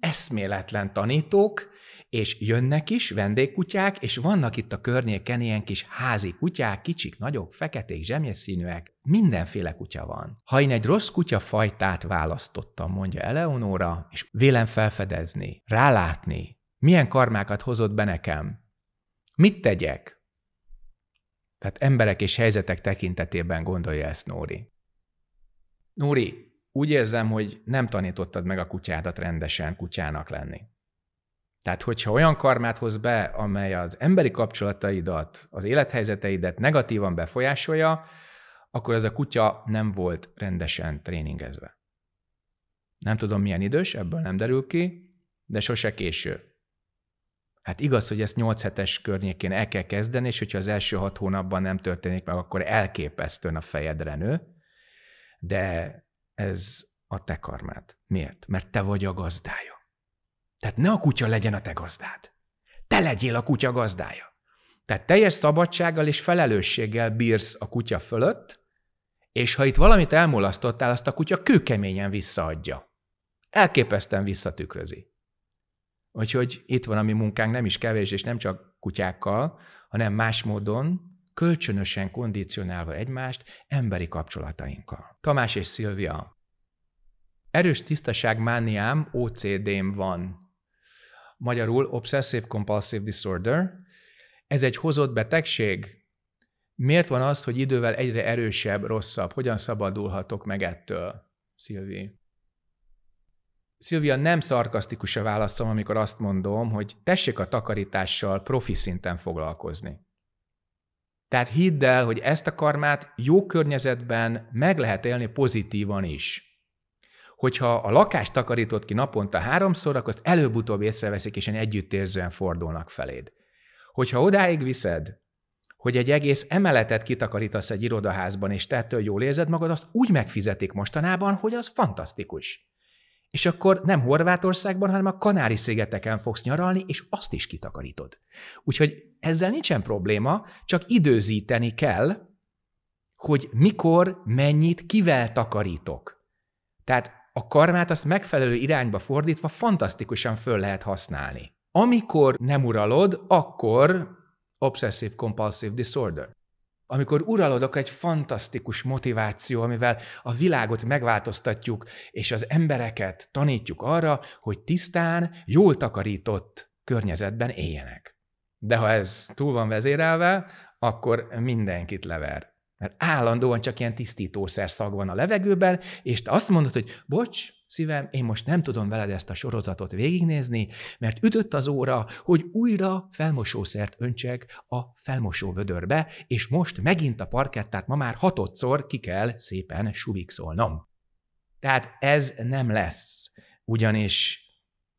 Eszméletlen tanítók, és jönnek is vendégkutyák, és vannak itt a környéken ilyen kis házi kutyák, kicsik, nagyok, feketék, zsemjeszínűek, színűek, mindenféle kutya van. Ha én egy rossz fajtát választottam, mondja Eleonora, és vélem felfedezni, rálátni, milyen karmákat hozott be nekem, mit tegyek, tehát emberek és helyzetek tekintetében gondolja ezt Nóri. Nóri, úgy érzem, hogy nem tanítottad meg a kutyádat rendesen kutyának lenni. Tehát, hogyha olyan karmát hoz be, amely az emberi kapcsolataidat, az élethelyzeteidet negatívan befolyásolja, akkor ez a kutya nem volt rendesen tréningezve. Nem tudom, milyen idős, ebből nem derül ki, de sose késő. Hát igaz, hogy ezt 8 hetes környékén el kell kezdeni, és hogyha az első hat hónapban nem történik meg, akkor elképesztően a fejedre nő, de ez a te karmád. Miért? Mert te vagy a gazdája. Tehát ne a kutya legyen a te gazdád. Te legyél a kutya gazdája. Tehát teljes szabadsággal és felelősséggel bírsz a kutya fölött, és ha itt valamit elmulasztottál, azt a kutya kőkeményen visszaadja. Elképesztően visszatükrözi. Úgyhogy itt van a mi munkánk nem is kevés, és nem csak kutyákkal, hanem más módon, kölcsönösen kondicionálva egymást emberi kapcsolatainkkal. Tamás és Szilvia. Erős tisztaságmániám, OCD-m van magyarul Obsessive Compulsive Disorder. Ez egy hozott betegség? Miért van az, hogy idővel egyre erősebb, rosszabb? Hogyan szabadulhatok meg ettől, Szilvi? Szilvia, nem szarkasztikus a válaszom, amikor azt mondom, hogy tessék a takarítással profi szinten foglalkozni. Tehát hidd el, hogy ezt a karmát jó környezetben meg lehet élni pozitívan is hogyha a lakást takarítod ki naponta háromszor, akkor azt előbb-utóbb észreveszik, és együttérzően fordulnak feléd. Hogyha odáig viszed, hogy egy egész emeletet kitakarítasz egy irodaházban, és tettől jól érzed magad, azt úgy megfizetik mostanában, hogy az fantasztikus. És akkor nem Horvátországban, hanem a Kanári-szigeteken fogsz nyaralni, és azt is kitakarítod. Úgyhogy ezzel nincsen probléma, csak időzíteni kell, hogy mikor, mennyit, kivel takarítok. Tehát a karmát azt megfelelő irányba fordítva fantasztikusan föl lehet használni. Amikor nem uralod, akkor obsessive compulsive disorder. Amikor uralod, akkor egy fantasztikus motiváció, amivel a világot megváltoztatjuk, és az embereket tanítjuk arra, hogy tisztán, jól takarított környezetben éljenek. De ha ez túl van vezérelve, akkor mindenkit lever. Mert állandóan csak ilyen tisztítószer szag van a levegőben, és te azt mondod, hogy bocs, szívem, én most nem tudom veled ezt a sorozatot végignézni, mert ütött az óra, hogy újra felmosószert öntsek a felmosó vödörbe, és most megint a parkettát ma már hatodszor ki kell szépen suvixolnom. Tehát ez nem lesz, ugyanis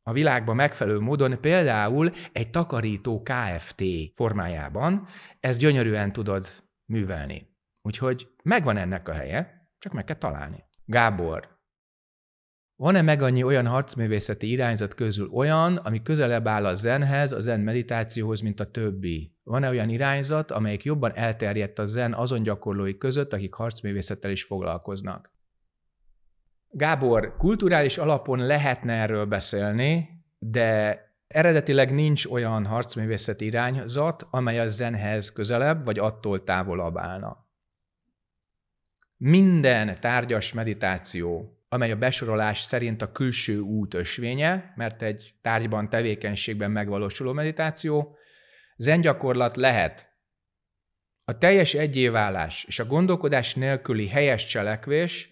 a világban megfelelő módon, például egy takarító KFT formájában, ezt gyönyörűen tudod művelni. Úgyhogy megvan ennek a helye, csak meg kell találni. Gábor, van-e meg annyi olyan harcművészeti irányzat közül olyan, ami közelebb áll a zenhez, a zen meditációhoz, mint a többi? Van-e olyan irányzat, amelyik jobban elterjedt a zen azon gyakorlói között, akik harcművészettel is foglalkoznak? Gábor, kulturális alapon lehetne erről beszélni, de eredetileg nincs olyan harcművészeti irányzat, amely a zenhez közelebb vagy attól távolabb állna. Minden tárgyas meditáció, amely a besorolás szerint a külső út ösvénye, mert egy tárgyban, tevékenységben megvalósuló meditáció, zengyakorlat lehet. A teljes egyéválás és a gondolkodás nélküli helyes cselekvés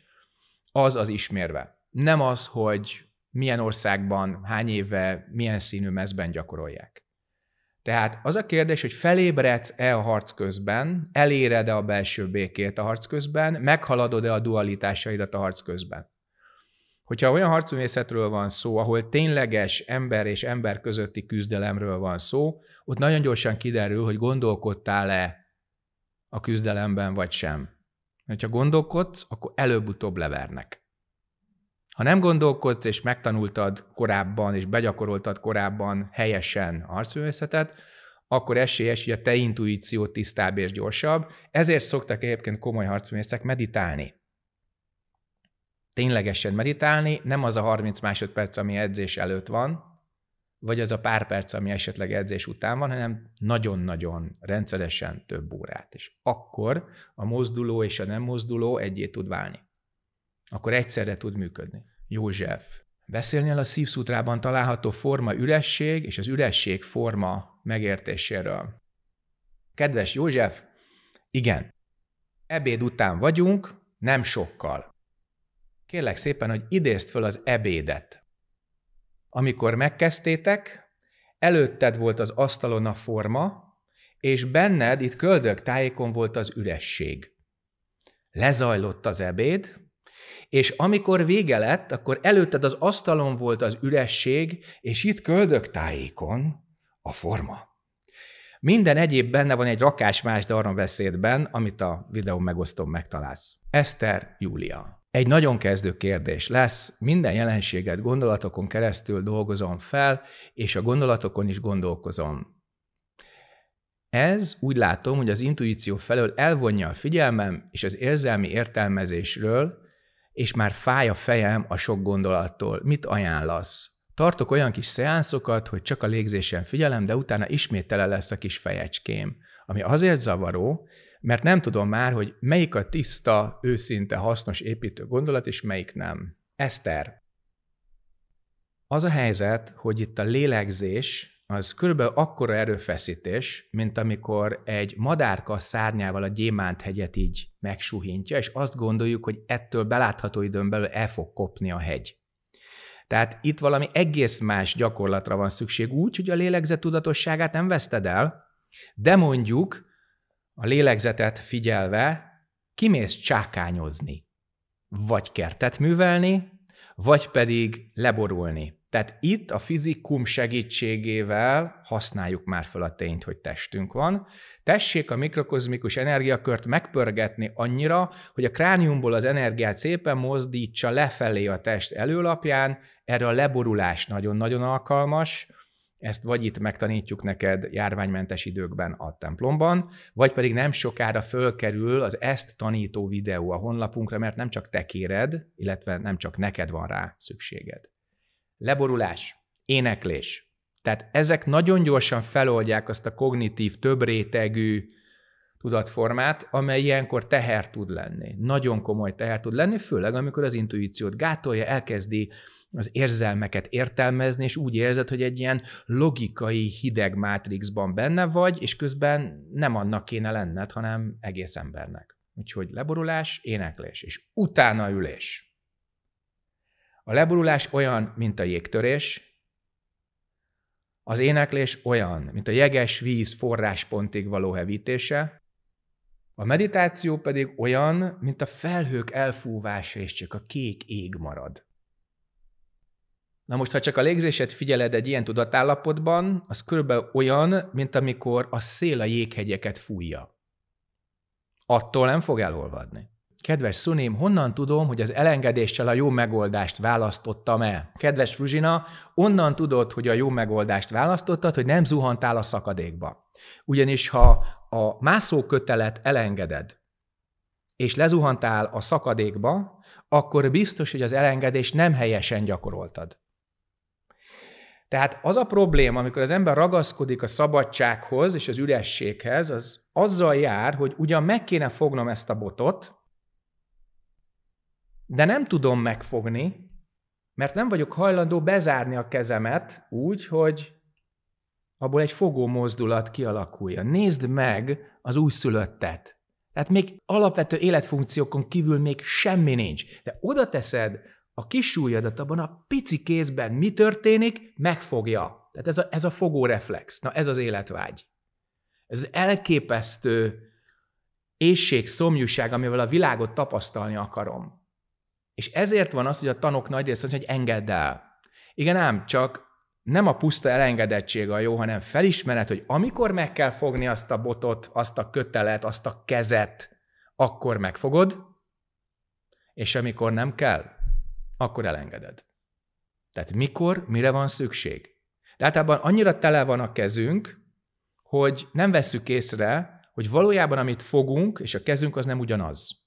az az ismérve. Nem az, hogy milyen országban, hány éve, milyen színű mezben gyakorolják. Tehát az a kérdés, hogy felébredsz-e a harc közben, eléred-e a belső békét a harc közben, meghaladod-e a dualitásaidat a harc közben. Hogyha olyan harcművészetről van szó, ahol tényleges ember és ember közötti küzdelemről van szó, ott nagyon gyorsan kiderül, hogy gondolkodtál-e a küzdelemben vagy sem. Ha gondolkodsz, akkor előbb-utóbb levernek. Ha nem gondolkodsz, és megtanultad korábban, és begyakoroltad korábban helyesen arcművészetet, akkor esélyes, hogy a te intuíció tisztább és gyorsabb. Ezért szoktak egyébként komoly harcművészek meditálni. Ténylegesen meditálni, nem az a 30 másodperc, ami edzés előtt van, vagy az a pár perc, ami esetleg edzés után van, hanem nagyon-nagyon rendszeresen több órát. És akkor a mozduló és a nem mozduló egyé tud válni akkor egyszerre tud működni. József. Beszélnél a szívszutrában található forma üresség és az üresség forma megértéséről. Kedves József, igen, ebéd után vagyunk, nem sokkal. Kérlek szépen, hogy idézd föl az ebédet. Amikor megkezdtétek, előtted volt az asztalon a forma, és benned itt köldök tájékon volt az üresség. Lezajlott az ebéd, és amikor vége lett, akkor előtted az asztalon volt az üresség, és itt tájékon a forma. Minden egyéb benne van egy rakás más beszédben, amit a videó megosztom megtalálsz. Eszter Júlia. Egy nagyon kezdő kérdés lesz, minden jelenséget gondolatokon keresztül dolgozom fel, és a gondolatokon is gondolkozom. Ez úgy látom, hogy az intuíció felől elvonja a figyelmem, és az érzelmi értelmezésről és már fáj a fejem a sok gondolattól. Mit ajánlasz? Tartok olyan kis szeánszokat, hogy csak a légzésen figyelem, de utána ismét tele lesz a kis fejecském. Ami azért zavaró, mert nem tudom már, hogy melyik a tiszta, őszinte, hasznos építő gondolat, és melyik nem. Eszter. Az a helyzet, hogy itt a lélegzés az körülbelül akkora erőfeszítés, mint amikor egy madárka szárnyával a gyémánthegyet így megsuhintja, és azt gondoljuk, hogy ettől belátható időn belül el fog kopni a hegy. Tehát itt valami egész más gyakorlatra van szükség úgy, hogy a lélegzet tudatosságát nem veszted el, de mondjuk a lélegzetet figyelve kimész csákányozni, vagy kertet művelni, vagy pedig leborulni. Tehát itt a fizikum segítségével használjuk már fel a tényt, hogy testünk van. Tessék a mikrokozmikus energiakört megpörgetni annyira, hogy a krániumból az energiát szépen mozdítsa lefelé a test előlapján, erre a leborulás nagyon-nagyon alkalmas, ezt vagy itt megtanítjuk neked járványmentes időkben a templomban, vagy pedig nem sokára fölkerül az ezt tanító videó a honlapunkra, mert nem csak te kéred, illetve nem csak neked van rá szükséged leborulás, éneklés. Tehát ezek nagyon gyorsan feloldják azt a kognitív, több rétegű tudatformát, amely ilyenkor teher tud lenni. Nagyon komoly teher tud lenni, főleg amikor az intuíciót gátolja, elkezdi az érzelmeket értelmezni, és úgy érzed, hogy egy ilyen logikai hideg mátrixban benne vagy, és közben nem annak kéne lenned, hanem egész embernek. Úgyhogy leborulás, éneklés, és utána ülés. A leborulás olyan, mint a jégtörés, az éneklés olyan, mint a jeges víz forráspontig való hevítése, a meditáció pedig olyan, mint a felhők elfúvása, és csak a kék ég marad. Na most, ha csak a légzésed figyeled egy ilyen tudatállapotban, az körülbelül olyan, mint amikor a szél a jéghegyeket fújja. Attól nem fog elolvadni. Kedves Szuném, honnan tudom, hogy az elengedéssel a jó megoldást választottam el? Kedves Fruzsina, onnan tudod, hogy a jó megoldást választottad, hogy nem zuhantál a szakadékba. Ugyanis ha a mászókötelet elengeded, és lezuhantál a szakadékba, akkor biztos, hogy az elengedés nem helyesen gyakoroltad. Tehát az a probléma, amikor az ember ragaszkodik a szabadsághoz és az ürességhez, az azzal jár, hogy ugyan meg kéne fognom ezt a botot, de nem tudom megfogni, mert nem vagyok hajlandó bezárni a kezemet úgy, hogy abból egy fogó mozdulat kialakulja. Nézd meg az újszülöttet. Tehát még alapvető életfunkciókon kívül még semmi nincs. De oda teszed a kis súlyodat abban a pici kézben mi történik, megfogja. Tehát ez a, ez a fogó reflex. Na ez az életvágy. Ez elképesztő ésség, szomjúság, amivel a világot tapasztalni akarom. És ezért van az, hogy a tanok nagy része az, hogy engedd el. Igen ám, csak nem a puszta elengedettség a jó, hanem felismeret, hogy amikor meg kell fogni azt a botot, azt a kötelet, azt a kezet, akkor megfogod, és amikor nem kell, akkor elengeded. Tehát mikor, mire van szükség? De általában annyira tele van a kezünk, hogy nem veszük észre, hogy valójában amit fogunk, és a kezünk az nem ugyanaz.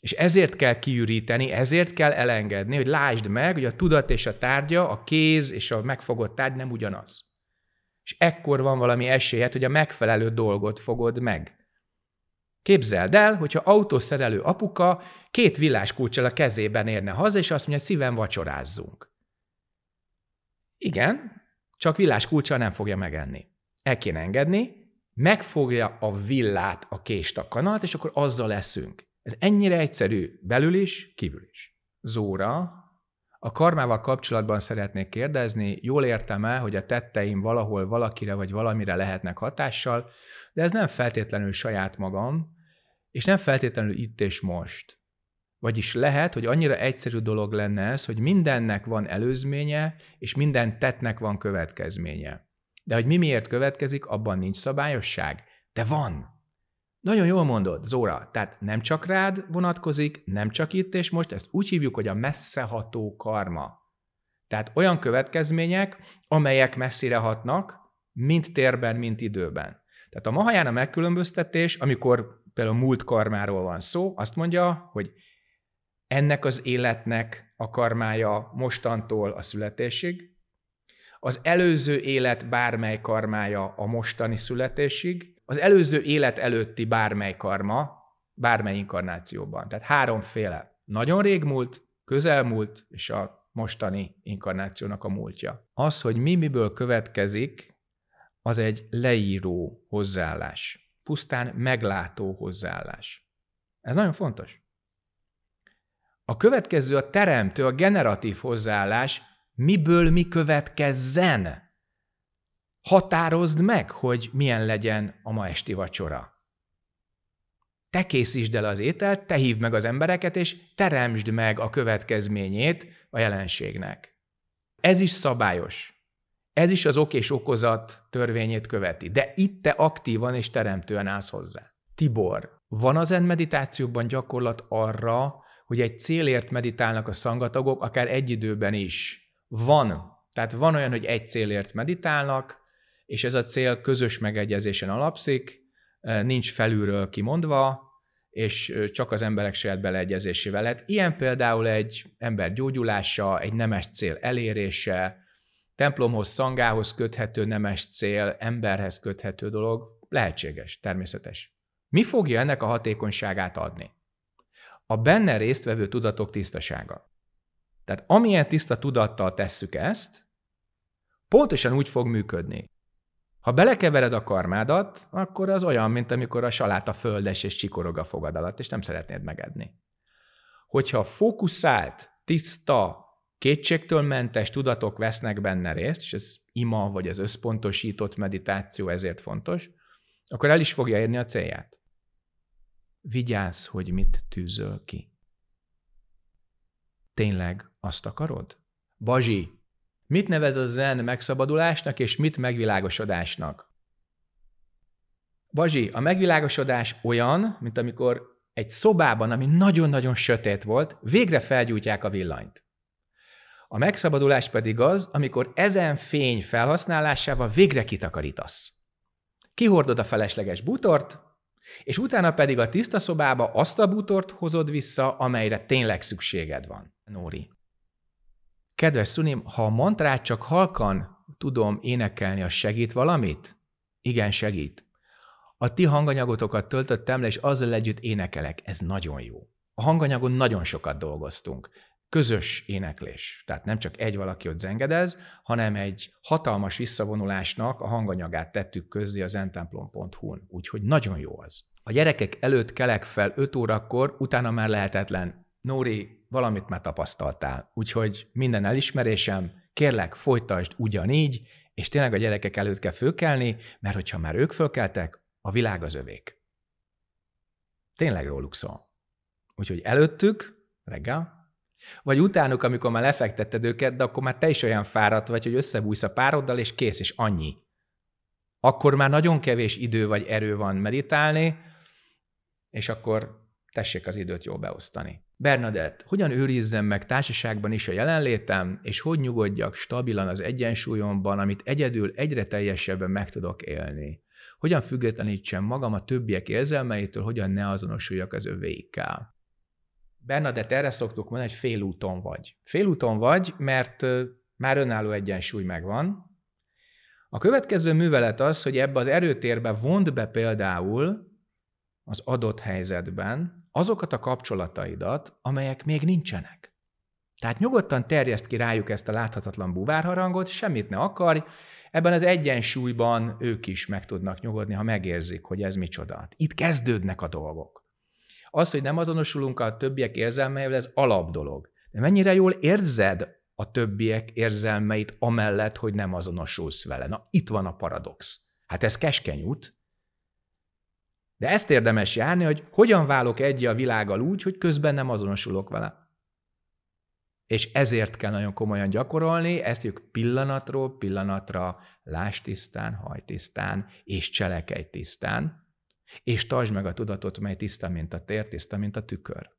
És ezért kell kiüríteni, ezért kell elengedni, hogy lásd meg, hogy a tudat és a tárgya, a kéz és a megfogott tárgy nem ugyanaz. És ekkor van valami esélyed, hogy a megfelelő dolgot fogod meg. Képzeld el, hogyha autószerelő apuka két villáskulcsal a kezében érne haza, és azt mondja, szíven vacsorázzunk. Igen, csak villáskulcsal nem fogja megenni. El kéne engedni, megfogja a villát a kést a kanalat, és akkor azzal leszünk. Ez ennyire egyszerű belül is, kívül is. Zóra, a karmával kapcsolatban szeretnék kérdezni, jól értem el, hogy a tetteim valahol valakire vagy valamire lehetnek hatással, de ez nem feltétlenül saját magam, és nem feltétlenül itt és most. Vagyis lehet, hogy annyira egyszerű dolog lenne ez, hogy mindennek van előzménye, és minden tettnek van következménye. De hogy mi miért következik, abban nincs szabályosság. De van! Nagyon jól mondod, Zóra, tehát nem csak rád vonatkozik, nem csak itt és most, ezt úgy hívjuk, hogy a messzeható karma. Tehát olyan következmények, amelyek messzire hatnak, mind térben, mind időben. Tehát a mahaján a megkülönböztetés, amikor például múlt karmáról van szó, azt mondja, hogy ennek az életnek a karmája mostantól a születésig, az előző élet bármely karmája a mostani születésig, az előző élet előtti bármely karma, bármely inkarnációban. Tehát háromféle. Nagyon rég múlt, közelmúlt, és a mostani inkarnációnak a múltja. Az, hogy mi miből következik, az egy leíró hozzáállás. Pusztán meglátó hozzáállás. Ez nagyon fontos. A következő a teremtő, a generatív hozzáállás, miből mi következzen. Határozd meg, hogy milyen legyen a ma esti vacsora. Te készítsd el az ételt, te hívd meg az embereket, és teremtsd meg a következményét a jelenségnek. Ez is szabályos. Ez is az ok és okozat törvényét követi. De itt te aktívan és teremtően állsz hozzá. Tibor, van az en meditációban gyakorlat arra, hogy egy célért meditálnak a szangatagok, akár egy időben is. Van. Tehát van olyan, hogy egy célért meditálnak, és ez a cél közös megegyezésen alapszik, nincs felülről kimondva, és csak az emberek saját beleegyezésével lehet. Ilyen például egy ember gyógyulása, egy nemes cél elérése, templomhoz, szangához köthető nemes cél, emberhez köthető dolog, lehetséges, természetes. Mi fogja ennek a hatékonyságát adni? A benne résztvevő tudatok tisztasága. Tehát amilyen tiszta tudattal tesszük ezt, pontosan úgy fog működni, ha belekevered a karmádat, akkor az olyan, mint amikor a saláta földes és csikorog a fogad alatt, és nem szeretnéd megedni. Hogyha fókuszált, tiszta, kétségtől mentes tudatok vesznek benne részt, és ez ima vagy az összpontosított meditáció ezért fontos, akkor el is fogja érni a célját. Vigyázz, hogy mit tűzöl ki. Tényleg azt akarod? Bazsi, Mit nevez a zen megszabadulásnak, és mit megvilágosodásnak? Bazsi, a megvilágosodás olyan, mint amikor egy szobában, ami nagyon-nagyon sötét volt, végre felgyújtják a villanyt. A megszabadulás pedig az, amikor ezen fény felhasználásával végre kitakarítasz. Kihordod a felesleges bútort, és utána pedig a tiszta szobába azt a bútort hozod vissza, amelyre tényleg szükséged van. Nóri. Kedves szunim, ha a mantrát csak halkan tudom énekelni, az segít valamit? Igen, segít. A ti hanganyagotokat töltöttem le, és azzal együtt énekelek. Ez nagyon jó. A hanganyagon nagyon sokat dolgoztunk. Közös éneklés. Tehát nem csak egy valaki ott zengedez, hanem egy hatalmas visszavonulásnak a hanganyagát tettük közzé az entemplom.hu-n. Úgyhogy nagyon jó az. A gyerekek előtt kelek fel 5 órakor, utána már lehetetlen. Nóri, valamit már tapasztaltál. Úgyhogy minden elismerésem, kérlek, folytasd ugyanígy, és tényleg a gyerekek előtt kell fölkelni, mert hogyha már ők fölkeltek, a világ az övék. Tényleg róluk szól. Úgyhogy előttük, reggel, vagy utánuk, amikor már lefektetted őket, de akkor már te is olyan fáradt vagy, hogy összebújsz a pároddal, és kész, és annyi. Akkor már nagyon kevés idő vagy erő van meditálni, és akkor tessék az időt jól beosztani. Bernadett, hogyan őrizzem meg társaságban is a jelenlétem, és hogy nyugodjak stabilan az egyensúlyomban, amit egyedül egyre teljesebben meg tudok élni? Hogyan függetlenítsem magam a többiek érzelmeitől, hogyan ne azonosuljak az övéikkel? Bernadett, erre szoktuk mondani, hogy félúton vagy. Félúton vagy, mert már önálló egyensúly megvan. A következő művelet az, hogy ebbe az erőtérbe vond be például az adott helyzetben azokat a kapcsolataidat, amelyek még nincsenek. Tehát nyugodtan terjeszt ki rájuk ezt a láthatatlan buvárharangot, semmit ne akarj, ebben az egyensúlyban ők is meg tudnak nyugodni, ha megérzik, hogy ez micsoda. Itt kezdődnek a dolgok. Az, hogy nem azonosulunk a többiek érzelmeivel, ez alap dolog. De mennyire jól érzed a többiek érzelmeit amellett, hogy nem azonosulsz vele. Na, itt van a paradox. Hát ez keskeny út, de ezt érdemes járni, hogy hogyan válok egy a világgal úgy, hogy közben nem azonosulok vele. És ezért kell nagyon komolyan gyakorolni, ezt jövök pillanatról pillanatra láss tisztán, haj tisztán, és cselekedj tisztán, és tartsd meg a tudatot, mely tiszta, mint a tér, tiszta, mint a tükör.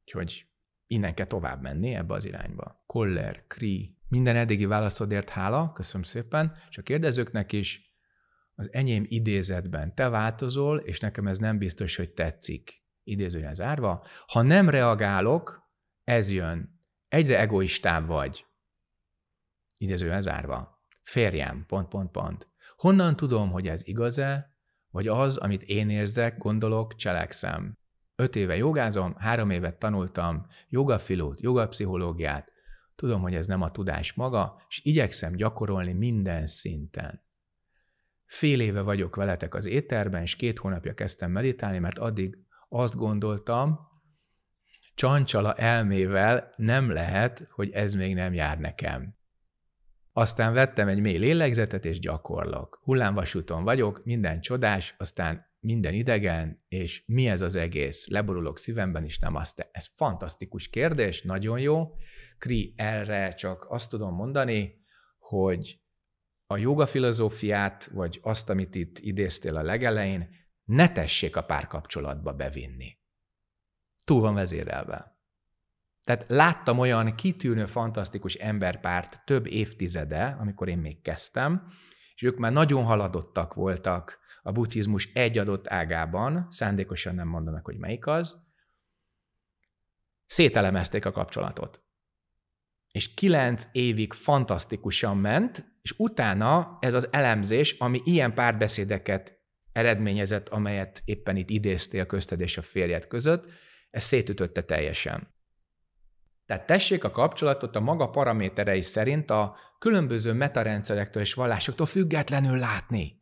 Úgyhogy innen kell tovább menni ebbe az irányba. Koller, Kri, minden eddigi válaszodért hála, köszönöm szépen, és a kérdezőknek is, az enyém idézetben te változol, és nekem ez nem biztos, hogy tetszik. Idézőjel zárva. Ha nem reagálok, ez jön. Egyre egoistább vagy. Idézőjel zárva. Férjem, pont, pont, pont. Honnan tudom, hogy ez igaz-e, vagy az, amit én érzek, gondolok, cselekszem? Öt éve jogázom, három évet tanultam jogafilót, jogapszichológiát. Tudom, hogy ez nem a tudás maga, és igyekszem gyakorolni minden szinten. Fél éve vagyok veletek az étterben, és két hónapja kezdtem meditálni, mert addig azt gondoltam, csancsala elmével nem lehet, hogy ez még nem jár nekem. Aztán vettem egy mély lélegzetet, és gyakorlok. Hullámvasúton vagyok, minden csodás, aztán minden idegen, és mi ez az egész? Leborulok szívemben is, nem azt. Ez fantasztikus kérdés, nagyon jó. Kri, erre csak azt tudom mondani, hogy a joga filozófiát, vagy azt, amit itt idéztél a legelején, ne tessék a párkapcsolatba bevinni. Túl van vezérelve. Tehát láttam olyan kitűnő, fantasztikus emberpárt több évtizede, amikor én még kezdtem, és ők már nagyon haladottak voltak a buddhizmus egy adott ágában, szándékosan nem mondom meg, hogy melyik az, szételemezték a kapcsolatot és kilenc évig fantasztikusan ment, és utána ez az elemzés, ami ilyen párbeszédeket eredményezett, amelyet éppen itt idéztél közted és a férjed között, ez szétütötte teljesen. Tehát tessék a kapcsolatot a maga paraméterei szerint a különböző metarendszerektől és vallásoktól függetlenül látni.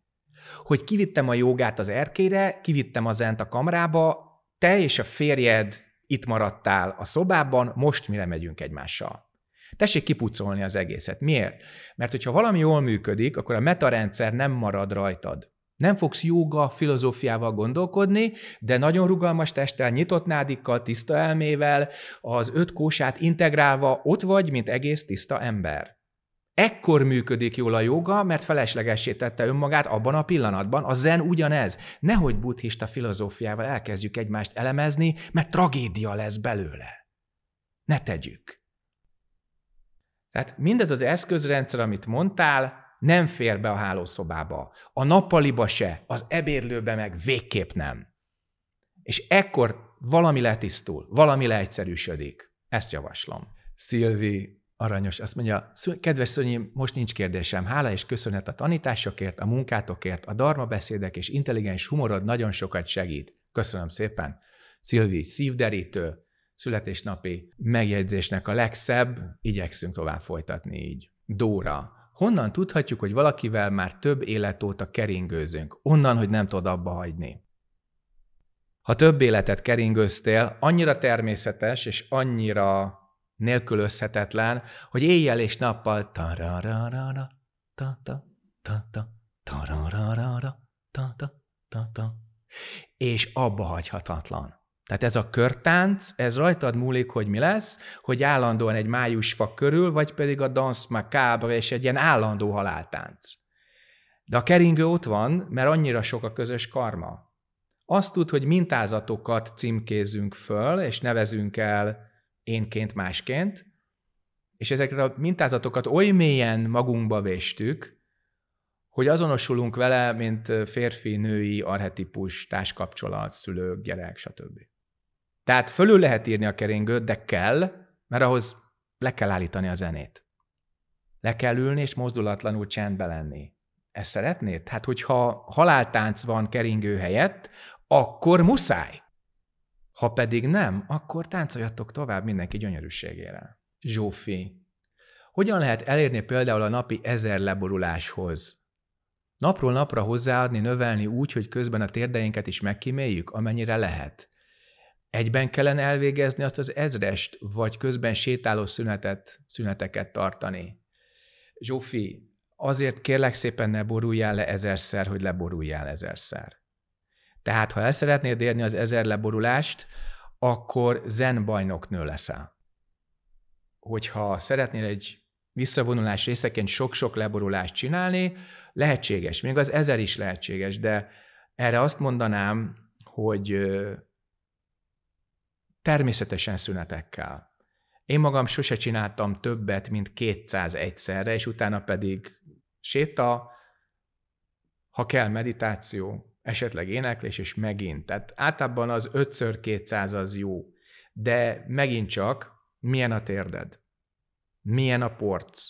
Hogy kivittem a jogát az erkére, kivittem a zent a kamrába, te és a férjed itt maradtál a szobában, most mire megyünk egymással. Tessék kipucolni az egészet. Miért? Mert hogyha valami jól működik, akkor a metarendszer nem marad rajtad. Nem fogsz jóga filozófiával gondolkodni, de nagyon rugalmas testtel, nyitott nádikkal, tiszta elmével, az öt kósát integrálva ott vagy, mint egész tiszta ember. Ekkor működik jól a joga, mert feleslegessé tette önmagát abban a pillanatban. A zen ugyanez. Nehogy buddhista filozófiával elkezdjük egymást elemezni, mert tragédia lesz belőle. Ne tegyük. Tehát mindez az eszközrendszer, amit mondtál, nem fér be a hálószobába. A nappaliba se, az ebédlőbe meg végképp nem. És ekkor valami letisztul, valami leegyszerűsödik. Ezt javaslom. Szilvi aranyos azt mondja, kedves Szönyi, most nincs kérdésem, hála és köszönet a tanításokért, a munkátokért, a darma beszédek és intelligens humorod nagyon sokat segít. Köszönöm szépen. Szilvi, szívderítő, születésnapi megjegyzésnek a legszebb, igyekszünk tovább folytatni így. Dóra. Honnan tudhatjuk, hogy valakivel már több élet óta keringőzünk? Onnan, hogy nem tud abba hagyni. Ha több életet keringőztél, annyira természetes és annyira nélkülözhetetlen, hogy éjjel és nappal ta ta ta ta ta ta ta és abba hagyhatatlan. Tehát ez a körtánc, ez rajtad múlik, hogy mi lesz, hogy állandóan egy májusfa körül, vagy pedig a dans macabre és egy ilyen állandó haláltánc. De a keringő ott van, mert annyira sok a közös karma. Azt tud, hogy mintázatokat címkézünk föl, és nevezünk el énként másként, és ezeket a mintázatokat oly mélyen magunkba véstük, hogy azonosulunk vele, mint férfi-női arhetipus, társkapcsolat, szülők, gyerek, stb. Tehát fölül lehet írni a keringőt, de kell, mert ahhoz le kell állítani a zenét. Le kell ülni és mozdulatlanul csendbe lenni. Ezt szeretnéd? Hát, hogyha haláltánc van keringő helyett, akkor muszáj. Ha pedig nem, akkor táncoljatok tovább mindenki gyönyörűségére. Zsófi, hogyan lehet elérni például a napi ezer leboruláshoz? Napról napra hozzáadni, növelni úgy, hogy közben a térdeinket is megkíméljük, amennyire lehet egyben kellene elvégezni azt az ezrest, vagy közben sétáló szünetet, szüneteket tartani. Zsófi, azért kérlek szépen ne boruljál le ezerszer, hogy leboruljál ezerszer. Tehát, ha el szeretnéd érni az ezer leborulást, akkor zen bajnoknő leszel. Hogyha szeretnél egy visszavonulás részeként sok-sok leborulást csinálni, lehetséges, még az ezer is lehetséges, de erre azt mondanám, hogy természetesen szünetekkel. Én magam sose csináltam többet, mint 200 egyszerre, és utána pedig séta, ha kell meditáció, esetleg éneklés, és megint. Tehát általában az 5x200 az jó, de megint csak milyen a térded, milyen a porc,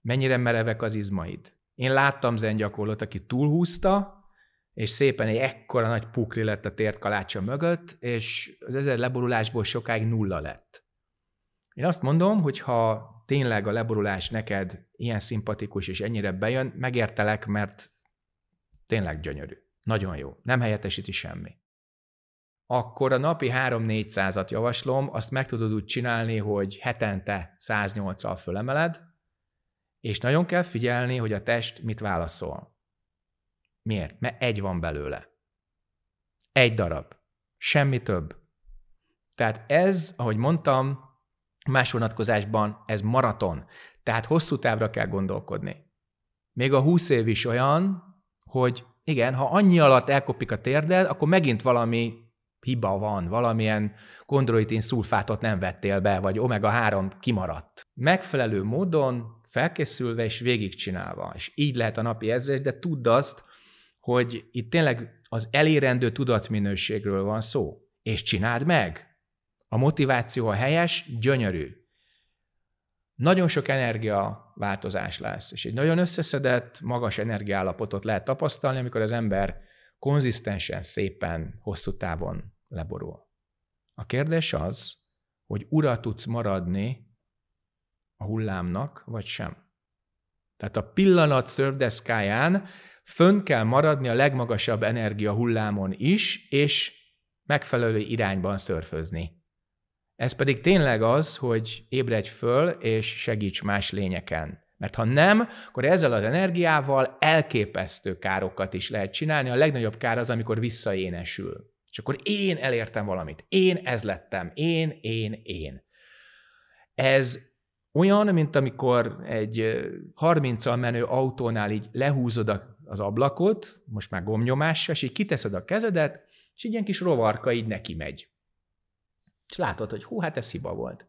mennyire merevek az izmaid. Én láttam zengyakorlót, aki túlhúzta, és szépen egy ekkora nagy pukli lett a tért kalácsa mögött, és az ezer leborulásból sokáig nulla lett. Én azt mondom, hogy ha tényleg a leborulás neked ilyen szimpatikus és ennyire bejön, megértelek, mert tényleg gyönyörű. Nagyon jó. Nem helyettesíti semmi. Akkor a napi 3-400-at javaslom, azt meg tudod úgy csinálni, hogy hetente 108-al fölemeled, és nagyon kell figyelni, hogy a test mit válaszol. Miért? Mert egy van belőle. Egy darab. Semmi több. Tehát ez, ahogy mondtam, más vonatkozásban ez maraton. Tehát hosszú távra kell gondolkodni. Még a 20 év is olyan, hogy igen, ha annyi alatt elkopik a térded, akkor megint valami hiba van, valamilyen kondroitin szulfátot nem vettél be, vagy omega-3 kimaradt. Megfelelő módon, felkészülve és végigcsinálva. És így lehet a napi ezres, de tudd azt, hogy itt tényleg az elérendő tudatminőségről van szó, és csináld meg. A motiváció a helyes, gyönyörű. Nagyon sok energia változás lesz, és egy nagyon összeszedett, magas energiállapotot lehet tapasztalni, amikor az ember konzisztensen, szépen, hosszú távon leborul. A kérdés az, hogy ura tudsz maradni a hullámnak, vagy sem. Tehát a pillanat szörvdeszkáján fönn kell maradni a legmagasabb energiahullámon is, és megfelelő irányban szörfözni. Ez pedig tényleg az, hogy ébredj föl és segíts más lényeken. Mert ha nem, akkor ezzel az energiával elképesztő károkat is lehet csinálni. A legnagyobb kár az, amikor visszaénesül. És akkor én elértem valamit. Én ez lettem. Én, én, én. Ez olyan, mint amikor egy 30-al menő autónál így lehúzod az ablakot, most már gomnyomással, és így kiteszed a kezedet, és egy ilyen kis rovarka így neki megy. És látod, hogy hú, hát ez hiba volt.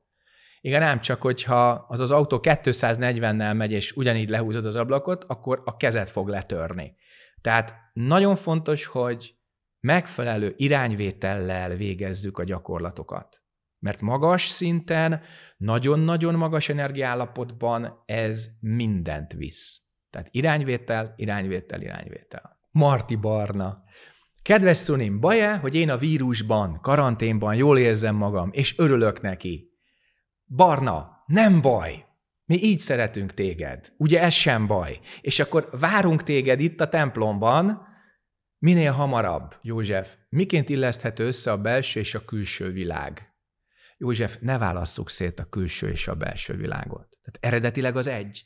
Igen, ám csak, hogyha az az autó 240-nel megy, és ugyanígy lehúzod az ablakot, akkor a kezed fog letörni. Tehát nagyon fontos, hogy megfelelő irányvétellel végezzük a gyakorlatokat. Mert magas szinten, nagyon-nagyon magas energiállapotban ez mindent visz. Tehát irányvétel, irányvétel, irányvétel. Marti Barna. Kedves Szunim, baj hogy én a vírusban, karanténban jól érzem magam, és örülök neki? Barna, nem baj. Mi így szeretünk téged. Ugye ez sem baj. És akkor várunk téged itt a templomban, minél hamarabb. József, miként illeszthető össze a belső és a külső világ? József, ne válasszuk szét a külső és a belső világot. Tehát eredetileg az egy.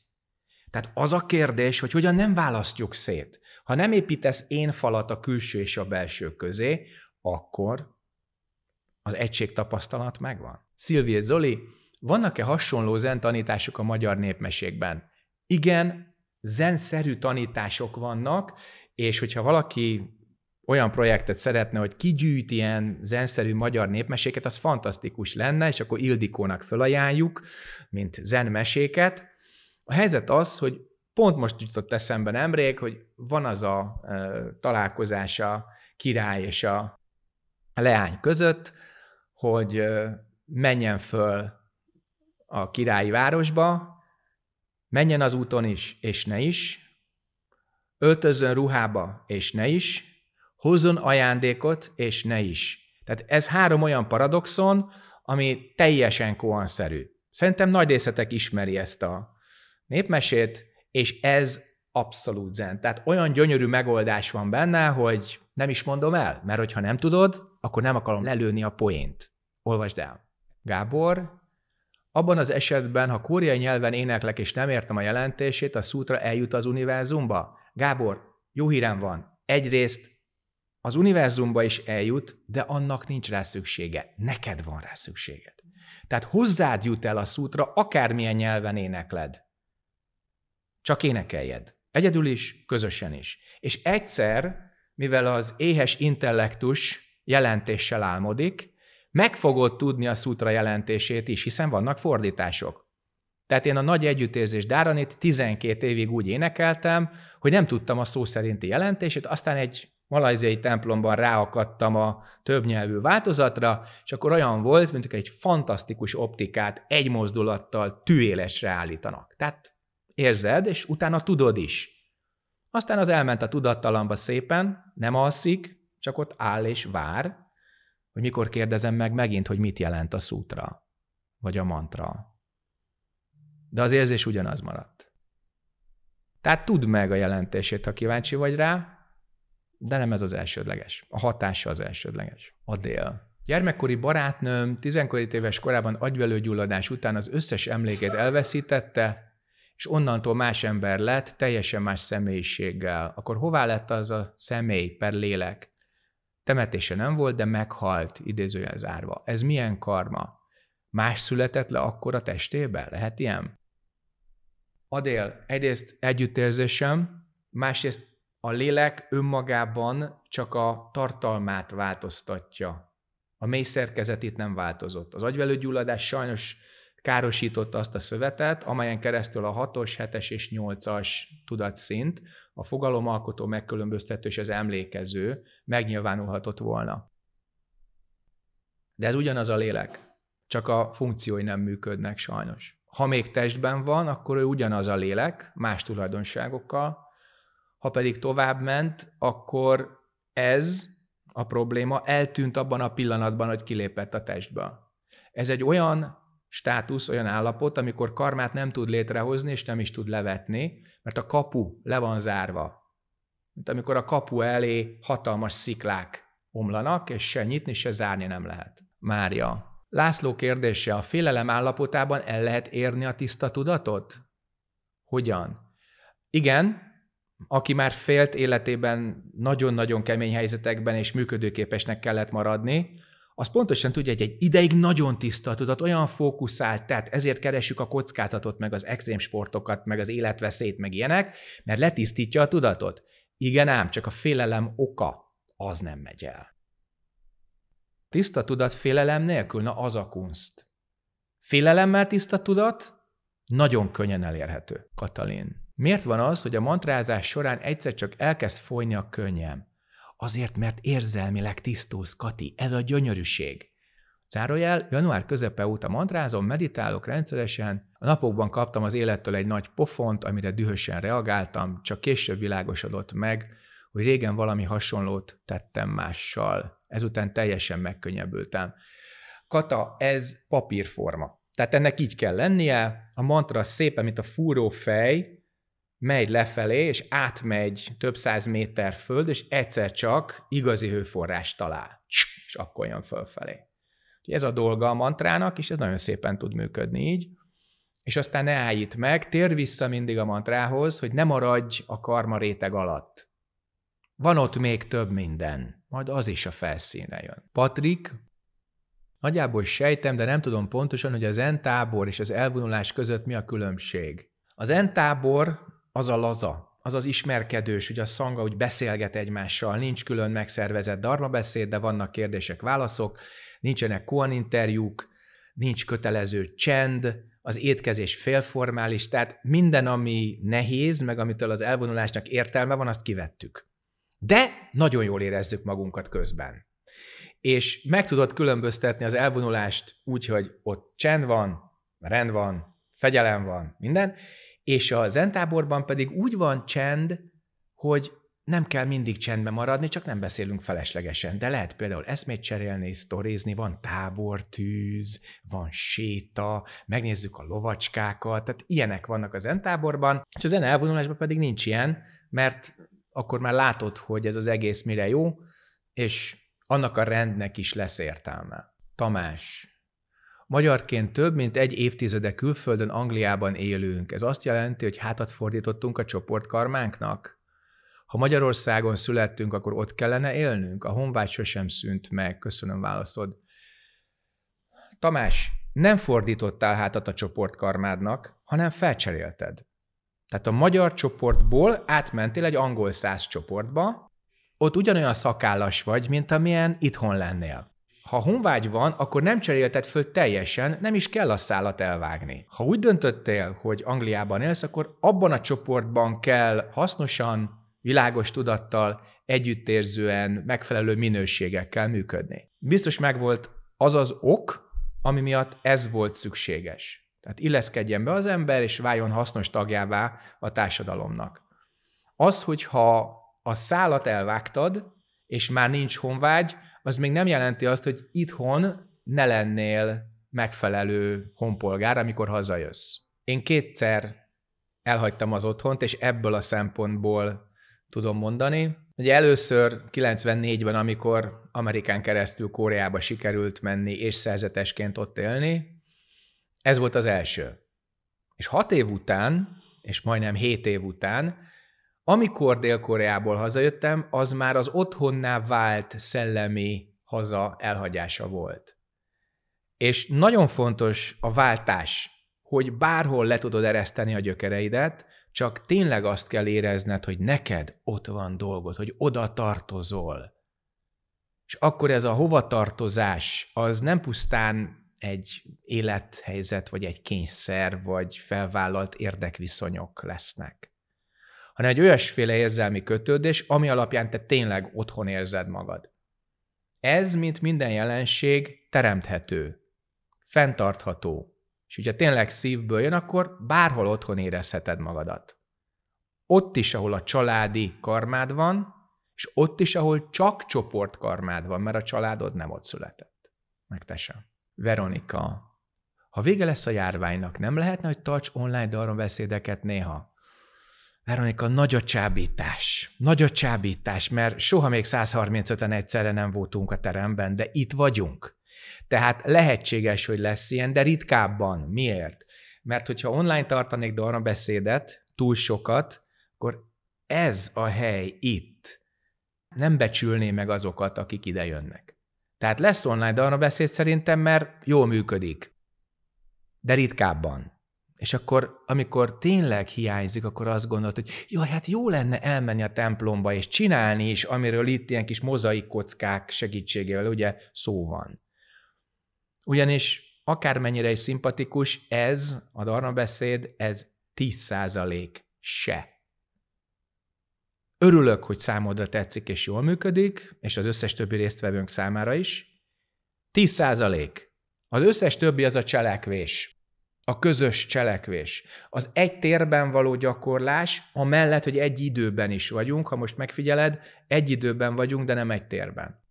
Tehát az a kérdés, hogy hogyan nem választjuk szét. Ha nem építesz én falat a külső és a belső közé, akkor az egység tapasztalat megvan. Szilvie Zoli, vannak-e hasonló zen tanítások a magyar népmesékben? Igen, zenszerű tanítások vannak, és hogyha valaki olyan projektet szeretne, hogy kigyűjt ilyen zenszerű magyar népmeséket, az fantasztikus lenne, és akkor Ildikónak felajánljuk, mint zenmeséket. A helyzet az, hogy pont most jutott eszembe nemrég, hogy van az a e, találkozása király és a leány között, hogy e, menjen föl a királyi városba, menjen az úton is, és ne is, öltözön ruhába, és ne is, hozzon ajándékot, és ne is. Tehát ez három olyan paradoxon, ami teljesen koanszerű. Szerintem nagy részletek ismeri ezt a népmesét, és ez abszolút zen. Tehát olyan gyönyörű megoldás van benne, hogy nem is mondom el, mert hogyha nem tudod, akkor nem akarom lelőni a poént. Olvasd el. Gábor, abban az esetben, ha kóriai nyelven éneklek és nem értem a jelentését, a szútra eljut az univerzumba? Gábor, jó hírem van. Egyrészt az univerzumba is eljut, de annak nincs rá szüksége. Neked van rá szükséged. Tehát hozzád jut el a szútra, akármilyen nyelven énekled. Csak énekeljed. Egyedül is, közösen is. És egyszer, mivel az éhes intellektus jelentéssel álmodik, meg fogod tudni a szútra jelentését is, hiszen vannak fordítások. Tehát én a nagy együttérzés dáranit 12 évig úgy énekeltem, hogy nem tudtam a szó szerinti jelentését, aztán egy malajziai templomban ráakadtam a többnyelvű változatra, és akkor olyan volt, mint egy fantasztikus optikát egy mozdulattal tűélesre állítanak. Tehát érzed, és utána tudod is. Aztán az elment a tudattalamba szépen, nem alszik, csak ott áll és vár, hogy mikor kérdezem meg megint, hogy mit jelent a szútra, vagy a mantra. De az érzés ugyanaz maradt. Tehát tudd meg a jelentését, ha kíváncsi vagy rá, de nem ez az elsődleges. A hatása az elsődleges. dél. Gyermekkori barátnőm 12 éves korában agyvelőgyulladás után az összes emlékét elveszítette, és onnantól más ember lett, teljesen más személyiséggel. Akkor hová lett az a személy per lélek? Temetése nem volt, de meghalt, idézőjel zárva. Ez milyen karma? Más született le akkor a testében? Lehet ilyen? Adél, egyrészt együttérzésem, másrészt a lélek önmagában csak a tartalmát változtatja. A mély szerkezetét nem változott. Az agyvelőgyulladás sajnos károsította azt a szövetet, amelyen keresztül a 6-os, 7-es és 8-as tudatszint, a fogalomalkotó megkülönböztető és az emlékező megnyilvánulhatott volna. De ez ugyanaz a lélek, csak a funkciói nem működnek sajnos. Ha még testben van, akkor ő ugyanaz a lélek, más tulajdonságokkal, ha pedig tovább ment, akkor ez a probléma eltűnt abban a pillanatban, hogy kilépett a testbe. Ez egy olyan státusz, olyan állapot, amikor karmát nem tud létrehozni, és nem is tud levetni, mert a kapu le van zárva. Mint amikor a kapu elé hatalmas sziklák omlanak, és se nyitni, se zárni nem lehet. Mária. László kérdése, a félelem állapotában el lehet érni a tiszta tudatot? Hogyan? Igen, aki már félt életében nagyon-nagyon kemény helyzetekben és működőképesnek kellett maradni, az pontosan tudja, hogy egy ideig nagyon tiszta tudat, olyan fókuszált, tehát ezért keresjük a kockázatot, meg az extrém sportokat, meg az életveszélyt, meg ilyenek, mert letisztítja a tudatot. Igen ám, csak a félelem oka az nem megy el. Tiszta tudat félelem nélkül, na az a kunst. Félelemmel tiszta tudat nagyon könnyen elérhető, Katalin. Miért van az, hogy a mantrázás során egyszer csak elkezd folyni a könnyem? Azért, mert érzelmileg tisztulsz, Kati, ez a gyönyörűség. Zárójel, január közepe óta mantrázom, meditálok rendszeresen, a napokban kaptam az élettől egy nagy pofont, amire dühösen reagáltam, csak később világosodott meg, hogy régen valami hasonlót tettem mással. Ezután teljesen megkönnyebbültem. Kata, ez papírforma. Tehát ennek így kell lennie, a mantra szépen, mint a fúró fej, megy lefelé, és átmegy több száz méter föld, és egyszer csak igazi hőforrás talál, és akkor jön fölfelé. Ez a dolga a mantrának, és ez nagyon szépen tud működni így. És aztán ne állj itt meg, tér vissza mindig a mantrához, hogy ne maradj a karma réteg alatt. Van ott még több minden, majd az is a felszíne jön. Patrik, nagyjából sejtem, de nem tudom pontosan, hogy az entábor és az elvonulás között mi a különbség. Az entábor az a laza, az az ismerkedős, hogy a szanga úgy beszélget egymással, nincs külön megszervezett darmabeszéd, de vannak kérdések, válaszok, nincsenek interjúk, nincs kötelező csend, az étkezés félformális, tehát minden, ami nehéz, meg amitől az elvonulásnak értelme van, azt kivettük. De nagyon jól érezzük magunkat közben. És meg tudod különböztetni az elvonulást úgy, hogy ott csend van, rend van, fegyelem van, minden, és a zentáborban pedig úgy van csend, hogy nem kell mindig csendben maradni, csak nem beszélünk feleslegesen. De lehet például eszmét cserélni, sztorizni, van tábortűz, van séta, megnézzük a lovacskákat, tehát ilyenek vannak a zentáborban. és a zene elvonulásban pedig nincs ilyen, mert akkor már látod, hogy ez az egész mire jó, és annak a rendnek is lesz értelme. Tamás, Magyarként több mint egy évtizede külföldön Angliában élünk. Ez azt jelenti, hogy hátat fordítottunk a csoportkarmánknak? Ha Magyarországon születtünk, akkor ott kellene élnünk? A honvágy sosem szűnt meg. Köszönöm válaszod. Tamás, nem fordítottál hátat a csoportkarmádnak, hanem felcserélted. Tehát a magyar csoportból átmentél egy angol száz csoportba, ott ugyanolyan szakállas vagy, mint amilyen itthon lennél. Ha honvágy van, akkor nem cserélted föl teljesen, nem is kell a szállat elvágni. Ha úgy döntöttél, hogy Angliában élsz, akkor abban a csoportban kell hasznosan, világos tudattal, együttérzően, megfelelő minőségekkel működni. Biztos megvolt az az ok, ami miatt ez volt szükséges. Tehát illeszkedjen be az ember, és váljon hasznos tagjává a társadalomnak. Az, hogyha a szálat elvágtad, és már nincs honvágy, az még nem jelenti azt, hogy itthon ne lennél megfelelő honpolgár, amikor hazajössz. Én kétszer elhagytam az otthont, és ebből a szempontból tudom mondani. Ugye először 94-ben, amikor Amerikán keresztül Koreába sikerült menni, és szerzetesként ott élni, ez volt az első. És hat év után, és majdnem hét év után amikor Dél-Koreából hazajöttem, az már az otthonná vált szellemi haza elhagyása volt. És nagyon fontos a váltás, hogy bárhol le tudod ereszteni a gyökereidet, csak tényleg azt kell érezned, hogy neked ott van dolgod, hogy oda tartozol. És akkor ez a hovatartozás, az nem pusztán egy élethelyzet, vagy egy kényszer, vagy felvállalt érdekviszonyok lesznek, hanem egy olyasféle érzelmi kötődés, ami alapján te tényleg otthon érzed magad. Ez, mint minden jelenség, teremthető, fenntartható, és hogyha tényleg szívből jön, akkor bárhol otthon érezheted magadat. Ott is, ahol a családi karmád van, és ott is, ahol csak csoportkarmád van, mert a családod nem ott született. Meg te sem. Veronika, ha vége lesz a járványnak, nem lehetne, hogy tarts online darabbeszédeket néha? Veronika, nagy a csábítás. Nagy a csábítás, mert soha még 135-en egyszerre nem voltunk a teremben, de itt vagyunk. Tehát lehetséges, hogy lesz ilyen, de ritkábban. Miért? Mert hogyha online tartanék dalra beszédet, túl sokat, akkor ez a hely itt nem becsülné meg azokat, akik ide jönnek. Tehát lesz online dalra beszéd szerintem, mert jól működik, de ritkábban. És akkor, amikor tényleg hiányzik, akkor azt gondolod, hogy jaj, hát jó lenne elmenni a templomba és csinálni is, amiről itt ilyen kis mozaik kockák segítségével ugye szó van. Ugyanis akármennyire is szimpatikus, ez, a darna beszéd, ez 10% se. Örülök, hogy számodra tetszik és jól működik, és az összes többi résztvevőnk számára is. 10 Az összes többi az a cselekvés a közös cselekvés, az egy térben való gyakorlás, amellett, hogy egy időben is vagyunk, ha most megfigyeled, egy időben vagyunk, de nem egy térben.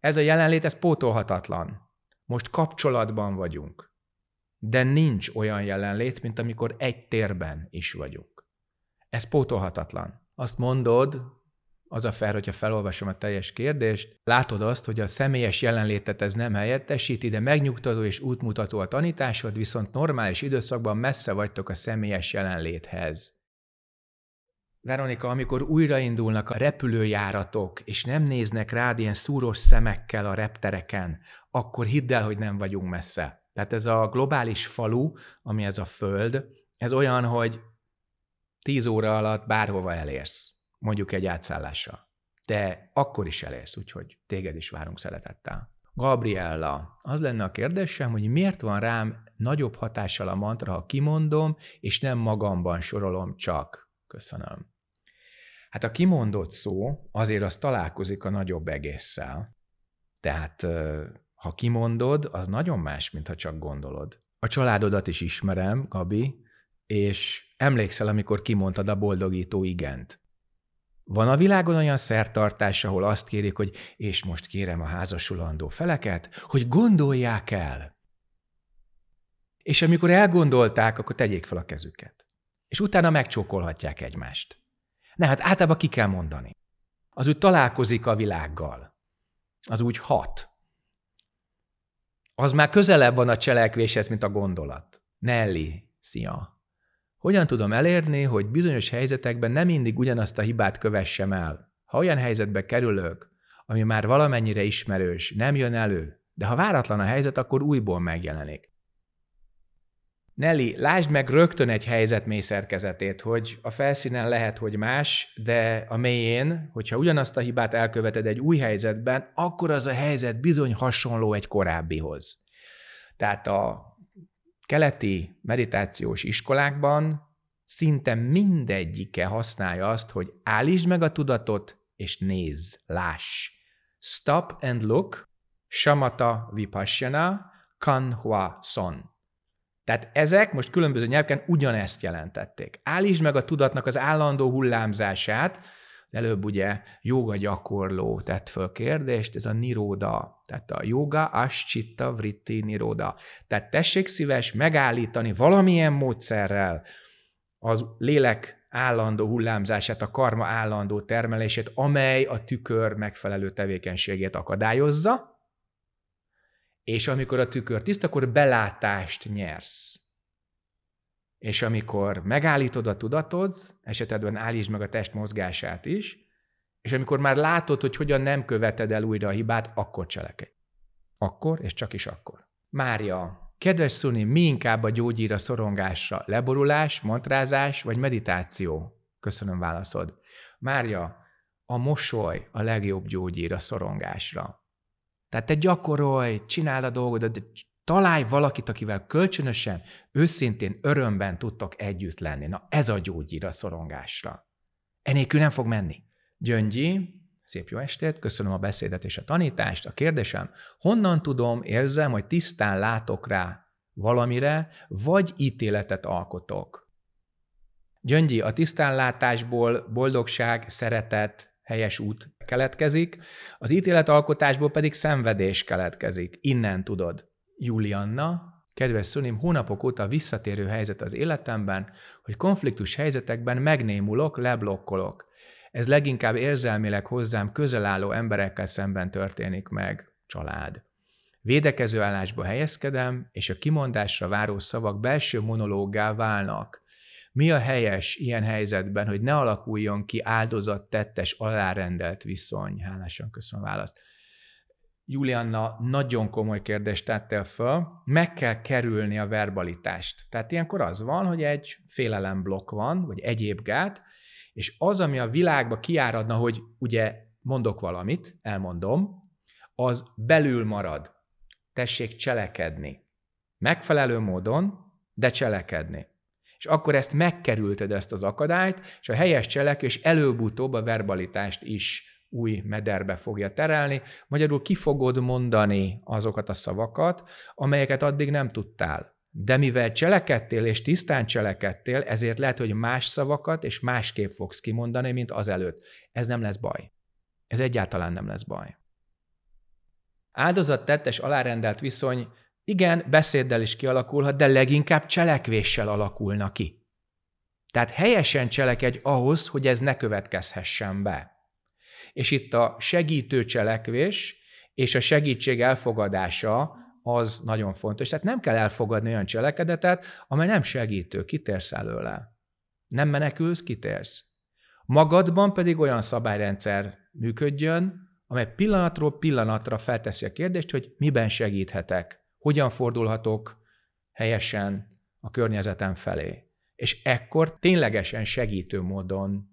Ez a jelenlét, ez pótolhatatlan. Most kapcsolatban vagyunk. De nincs olyan jelenlét, mint amikor egy térben is vagyunk. Ez pótolhatatlan. Azt mondod, az a fel, hogyha felolvasom a teljes kérdést, látod azt, hogy a személyes jelenlétet ez nem helyettesíti, de megnyugtató és útmutató a tanításod, viszont normális időszakban messze vagytok a személyes jelenléthez. Veronika, amikor újraindulnak a repülőjáratok, és nem néznek rád ilyen szúros szemekkel a reptereken, akkor hidd el, hogy nem vagyunk messze. Tehát ez a globális falu, ami ez a föld, ez olyan, hogy tíz óra alatt bárhova elérsz mondjuk egy átszállással. De akkor is elérsz, úgyhogy téged is várunk szeretettel. Gabriella, az lenne a kérdésem, hogy miért van rám nagyobb hatással a mantra, ha kimondom, és nem magamban sorolom csak. Köszönöm. Hát a kimondott szó azért az találkozik a nagyobb egésszel. Tehát ha kimondod, az nagyon más, mint ha csak gondolod. A családodat is ismerem, Gabi, és emlékszel, amikor kimondtad a boldogító igent. Van a világon olyan szertartás, ahol azt kérik, hogy és most kérem a házasulandó feleket, hogy gondolják el. És amikor elgondolták, akkor tegyék fel a kezüket. És utána megcsókolhatják egymást. Ne, hát általában ki kell mondani. Az úgy találkozik a világgal. Az úgy hat. Az már közelebb van a cselekvéshez, mint a gondolat. Nelly, szia! Hogyan tudom elérni, hogy bizonyos helyzetekben nem mindig ugyanazt a hibát kövessem el? Ha olyan helyzetbe kerülök, ami már valamennyire ismerős, nem jön elő, de ha váratlan a helyzet, akkor újból megjelenik. Nelly, lásd meg rögtön egy helyzet mély szerkezetét, hogy a felszínen lehet, hogy más, de a mélyén, hogyha ugyanazt a hibát elköveted egy új helyzetben, akkor az a helyzet bizony hasonló egy korábbihoz. Tehát a keleti meditációs iskolákban szinte mindegyike használja azt, hogy állítsd meg a tudatot, és nézz, láss. Stop and look, samata vipassana, kanhua son. Tehát ezek most különböző nyelvken ugyanezt jelentették. Állítsd meg a tudatnak az állandó hullámzását, előbb ugye joga gyakorló tett föl kérdést, ez a niróda tehát a joga, ascitta, vritti, niroda. Tehát tessék szíves megállítani valamilyen módszerrel az lélek állandó hullámzását, a karma állandó termelését, amely a tükör megfelelő tevékenységét akadályozza, és amikor a tükör tiszt, akkor belátást nyersz. És amikor megállítod a tudatod, esetedben állítsd meg a test mozgását is, és amikor már látod, hogy hogyan nem követed el újra a hibát, akkor cselekedj. Akkor, és csak is akkor. Mária, kedves Szuni, mi inkább a a szorongásra? Leborulás, mantrázás vagy meditáció? Köszönöm válaszod. Mária, a mosoly a legjobb gyógyír a szorongásra. Tehát te gyakorolj, csináld a dolgodat, de találj valakit, akivel kölcsönösen, őszintén, örömben tudtok együtt lenni. Na ez a gyógyír a szorongásra. Enélkül nem fog menni. Gyöngyi, szép jó estét, köszönöm a beszédet és a tanítást. A kérdésem, honnan tudom, érzem, hogy tisztán látok rá valamire, vagy ítéletet alkotok? Gyöngyi, a tisztánlátásból boldogság, szeretet, helyes út keletkezik, az ítéletalkotásból pedig szenvedés keletkezik. Innen tudod. Julianna, Kedves szülim, hónapok óta visszatérő helyzet az életemben, hogy konfliktus helyzetekben megnémulok, leblokkolok. Ez leginkább érzelmileg hozzám közel álló emberekkel szemben történik meg, család. Védekező állásba helyezkedem, és a kimondásra váró szavak belső monológgá válnak. Mi a helyes ilyen helyzetben, hogy ne alakuljon ki tettes alárendelt viszony? Hálásan köszönöm a választ. Julianna nagyon komoly kérdést tettél föl, meg kell kerülni a verbalitást. Tehát ilyenkor az van, hogy egy félelemblokk van, vagy egyéb gát, és az, ami a világba kiáradna, hogy ugye mondok valamit, elmondom, az belül marad. Tessék cselekedni. Megfelelő módon, de cselekedni. És akkor ezt megkerülted, ezt az akadályt, és a helyes cselekvés előbb-utóbb a verbalitást is új mederbe fogja terelni. Magyarul ki fogod mondani azokat a szavakat, amelyeket addig nem tudtál de mivel cselekedtél és tisztán cselekedtél, ezért lehet, hogy más szavakat és másképp fogsz kimondani, mint azelőtt. Ez nem lesz baj. Ez egyáltalán nem lesz baj. Áldozat tettes alárendelt viszony igen, beszéddel is kialakulhat, de leginkább cselekvéssel alakulna ki. Tehát helyesen cselekedj ahhoz, hogy ez ne következhessen be. És itt a segítő cselekvés és a segítség elfogadása az nagyon fontos. Tehát nem kell elfogadni olyan cselekedetet, amely nem segítő, kitérsz előle. Nem menekülsz, kitérsz. Magadban pedig olyan szabályrendszer működjön, amely pillanatról pillanatra felteszi a kérdést, hogy miben segíthetek, hogyan fordulhatok helyesen a környezetem felé. És ekkor ténylegesen segítő módon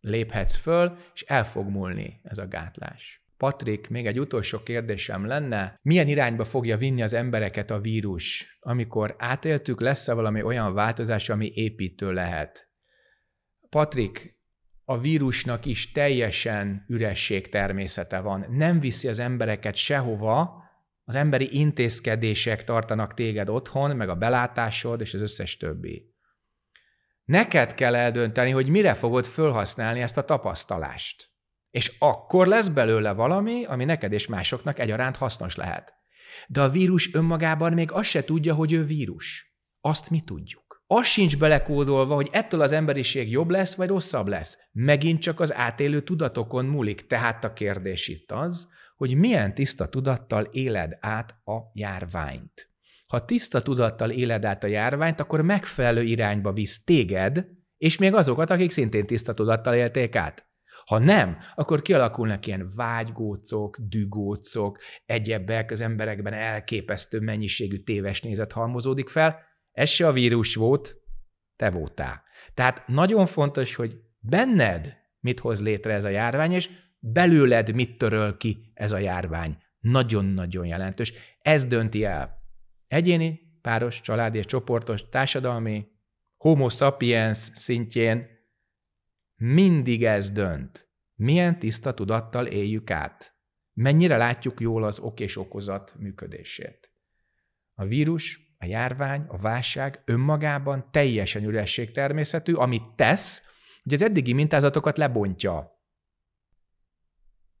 léphetsz föl, és el fog múlni ez a gátlás. Patrik, még egy utolsó kérdésem lenne, milyen irányba fogja vinni az embereket a vírus? Amikor átéltük, lesz-e valami olyan változás, ami építő lehet? Patrik, a vírusnak is teljesen üresség természete van. Nem viszi az embereket sehova, az emberi intézkedések tartanak téged otthon, meg a belátásod, és az összes többi. Neked kell eldönteni, hogy mire fogod fölhasználni ezt a tapasztalást. És akkor lesz belőle valami, ami neked és másoknak egyaránt hasznos lehet. De a vírus önmagában még azt se tudja, hogy ő vírus. Azt mi tudjuk. Az sincs belekódolva, hogy ettől az emberiség jobb lesz, vagy rosszabb lesz. Megint csak az átélő tudatokon múlik. Tehát a kérdés itt az, hogy milyen tiszta tudattal éled át a járványt. Ha tiszta tudattal éled át a járványt, akkor megfelelő irányba visz téged, és még azokat, akik szintén tiszta tudattal élték át. Ha nem, akkor kialakulnak ilyen vágygócok, dügócok, egyebek, az emberekben elképesztő mennyiségű téves nézet halmozódik fel. Ez se a vírus volt, te voltál. Tehát nagyon fontos, hogy benned mit hoz létre ez a járvány, és belőled mit töröl ki ez a járvány. Nagyon-nagyon jelentős. Ez dönti el. Egyéni, páros, családi és csoportos, társadalmi, homo sapiens szintjén mindig ez dönt. Milyen tiszta tudattal éljük át? Mennyire látjuk jól az ok és okozat működését? A vírus, a járvány, a válság önmagában teljesen üresség természetű, amit tesz, hogy az eddigi mintázatokat lebontja.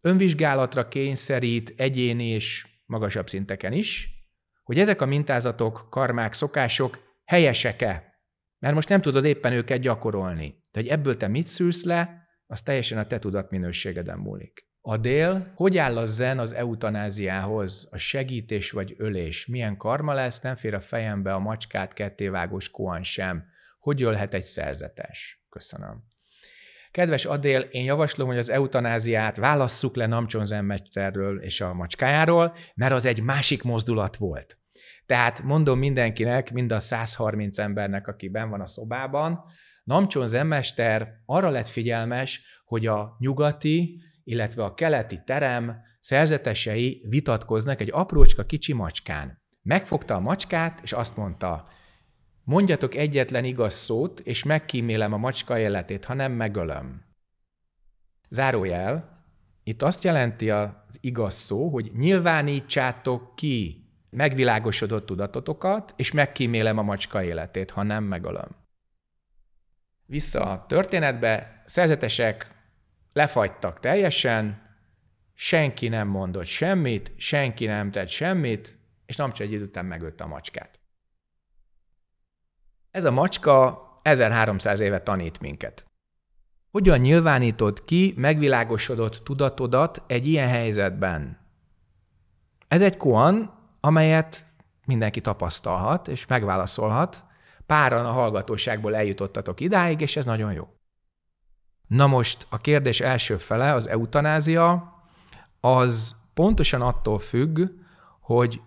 Önvizsgálatra kényszerít egyéni és magasabb szinteken is, hogy ezek a mintázatok, karmák, szokások helyesek-e, mert most nem tudod éppen őket gyakorolni. De hogy ebből te mit szűrsz le, az teljesen a te tudatminőségeden múlik. A dél, hogy áll a zen az eutanáziához, a segítés vagy ölés? Milyen karma lesz, nem fér a fejembe a macskát kettévágós koan sem. Hogy ölhet egy szerzetes? Köszönöm. Kedves Adél, én javaslom, hogy az eutanáziát válasszuk le Namcson Zenmesterről és a macskájáról, mert az egy másik mozdulat volt. Tehát mondom mindenkinek, mind a 130 embernek, aki ben van a szobában, Namcsón Zemmester arra lett figyelmes, hogy a nyugati, illetve a keleti terem szerzetesei vitatkoznak egy aprócska kicsi macskán. Megfogta a macskát, és azt mondta, mondjatok egyetlen igaz szót, és megkímélem a macska életét, ha nem megölöm. Zárójel, itt azt jelenti az igaz szó, hogy nyilvánítsátok ki megvilágosodott tudatotokat, és megkímélem a macska életét, ha nem megölöm. Vissza a történetbe, szerzetesek lefagytak teljesen, senki nem mondott semmit, senki nem tett semmit, és Namcsa egy idő után megölte a macskát. Ez a macska 1300 éve tanít minket. Hogyan nyilvánítod ki megvilágosodott tudatodat egy ilyen helyzetben? Ez egy koan, amelyet mindenki tapasztalhat és megválaszolhat. Páran a hallgatóságból eljutottatok idáig, és ez nagyon jó. Na most a kérdés első fele, az eutanázia, az pontosan attól függ, hogy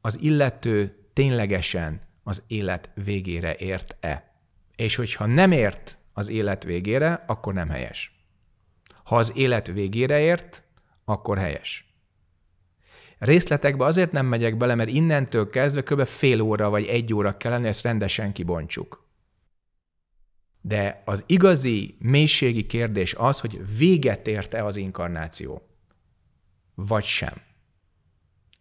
az illető ténylegesen az élet végére ért-e. És hogyha nem ért az élet végére, akkor nem helyes. Ha az élet végére ért, akkor helyes. Részletekbe azért nem megyek bele, mert innentől kezdve kb. fél óra vagy egy óra kellene, ezt rendesen kibontsuk. De az igazi mélységi kérdés az, hogy véget ért-e az inkarnáció, vagy sem.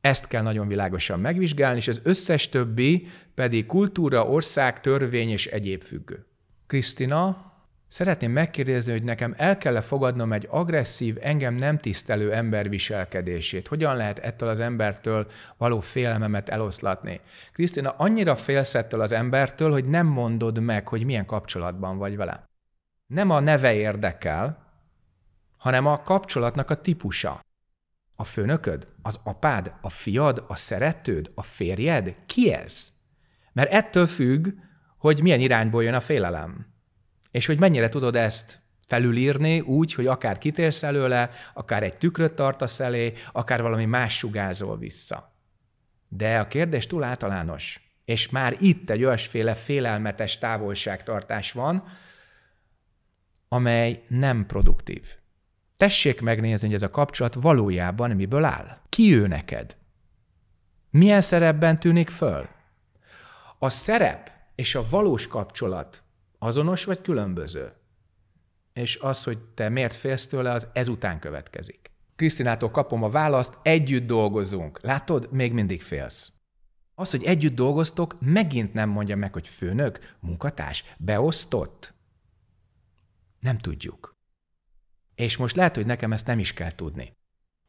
Ezt kell nagyon világosan megvizsgálni, és az összes többi pedig kultúra, ország, törvény és egyéb függő. Krisztina, Szeretném megkérdezni, hogy nekem el kell -e fogadnom egy agresszív, engem nem tisztelő ember viselkedését. Hogyan lehet ettől az embertől való félelmemet eloszlatni? Krisztina, annyira félsz ettől az embertől, hogy nem mondod meg, hogy milyen kapcsolatban vagy vele. Nem a neve érdekel, hanem a kapcsolatnak a típusa. A főnököd, az apád, a fiad, a szeretőd, a férjed? Ki ez? Mert ettől függ, hogy milyen irányból jön a félelem. És hogy mennyire tudod ezt felülírni úgy, hogy akár kitérsz előle, akár egy tükröt tartasz elé, akár valami más sugázol vissza. De a kérdés túl általános, és már itt egy olyasféle félelmetes távolságtartás van, amely nem produktív. Tessék megnézni, hogy ez a kapcsolat valójában miből áll. Ki ő neked? Milyen szerepben tűnik föl? A szerep és a valós kapcsolat azonos vagy különböző? És az, hogy te miért félsz tőle, az ezután következik. Krisztinától kapom a választ, együtt dolgozunk. Látod, még mindig félsz. Az, hogy együtt dolgoztok, megint nem mondja meg, hogy főnök, munkatárs, beosztott. Nem tudjuk. És most lehet, hogy nekem ezt nem is kell tudni.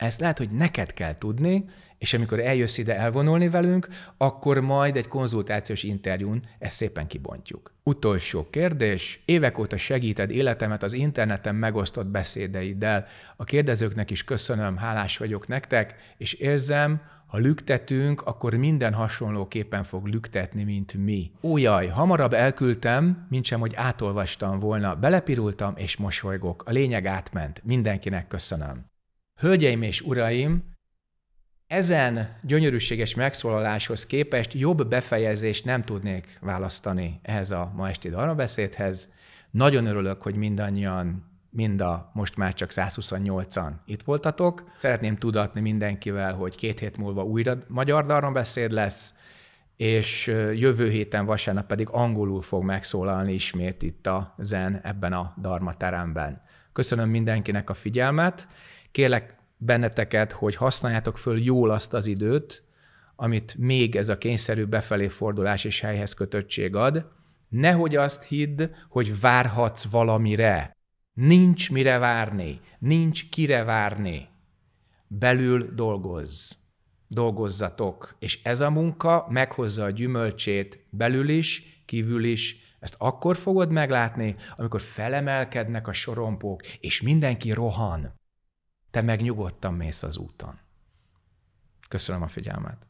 Ezt lehet, hogy neked kell tudni, és amikor eljössz ide elvonulni velünk, akkor majd egy konzultációs interjún ezt szépen kibontjuk. Utolsó kérdés. Évek óta segíted életemet az interneten megosztott beszédeiddel. A kérdezőknek is köszönöm, hálás vagyok nektek, és érzem, ha lüktetünk, akkor minden hasonlóképpen fog lüktetni, mint mi. Újaj, hamarabb elküldtem, mint sem, hogy átolvastam volna. Belepirultam és mosolygok. A lényeg átment. Mindenkinek köszönöm. Hölgyeim és uraim, ezen gyönyörűséges megszólaláshoz képest jobb befejezést nem tudnék választani ehhez a ma esti dalnabeszédhez. Nagyon örülök, hogy mindannyian mind a most már csak 128-an itt voltatok. Szeretném tudatni mindenkivel, hogy két hét múlva újra magyar darnabeszéd lesz, és jövő héten vasárnap pedig angolul fog megszólalni ismét itt a zen ebben a darmateremben. Köszönöm mindenkinek a figyelmet, kérlek benneteket, hogy használjátok föl jól azt az időt, amit még ez a kényszerű befelé fordulás és helyhez kötöttség ad, nehogy azt hidd, hogy várhatsz valamire. Nincs mire várni, nincs kire várni. Belül dolgozz, dolgozzatok, és ez a munka meghozza a gyümölcsét belül is, kívül is, ezt akkor fogod meglátni, amikor felemelkednek a sorompók, és mindenki rohan. Te meg nyugodtan mész az úton. Köszönöm a figyelmet.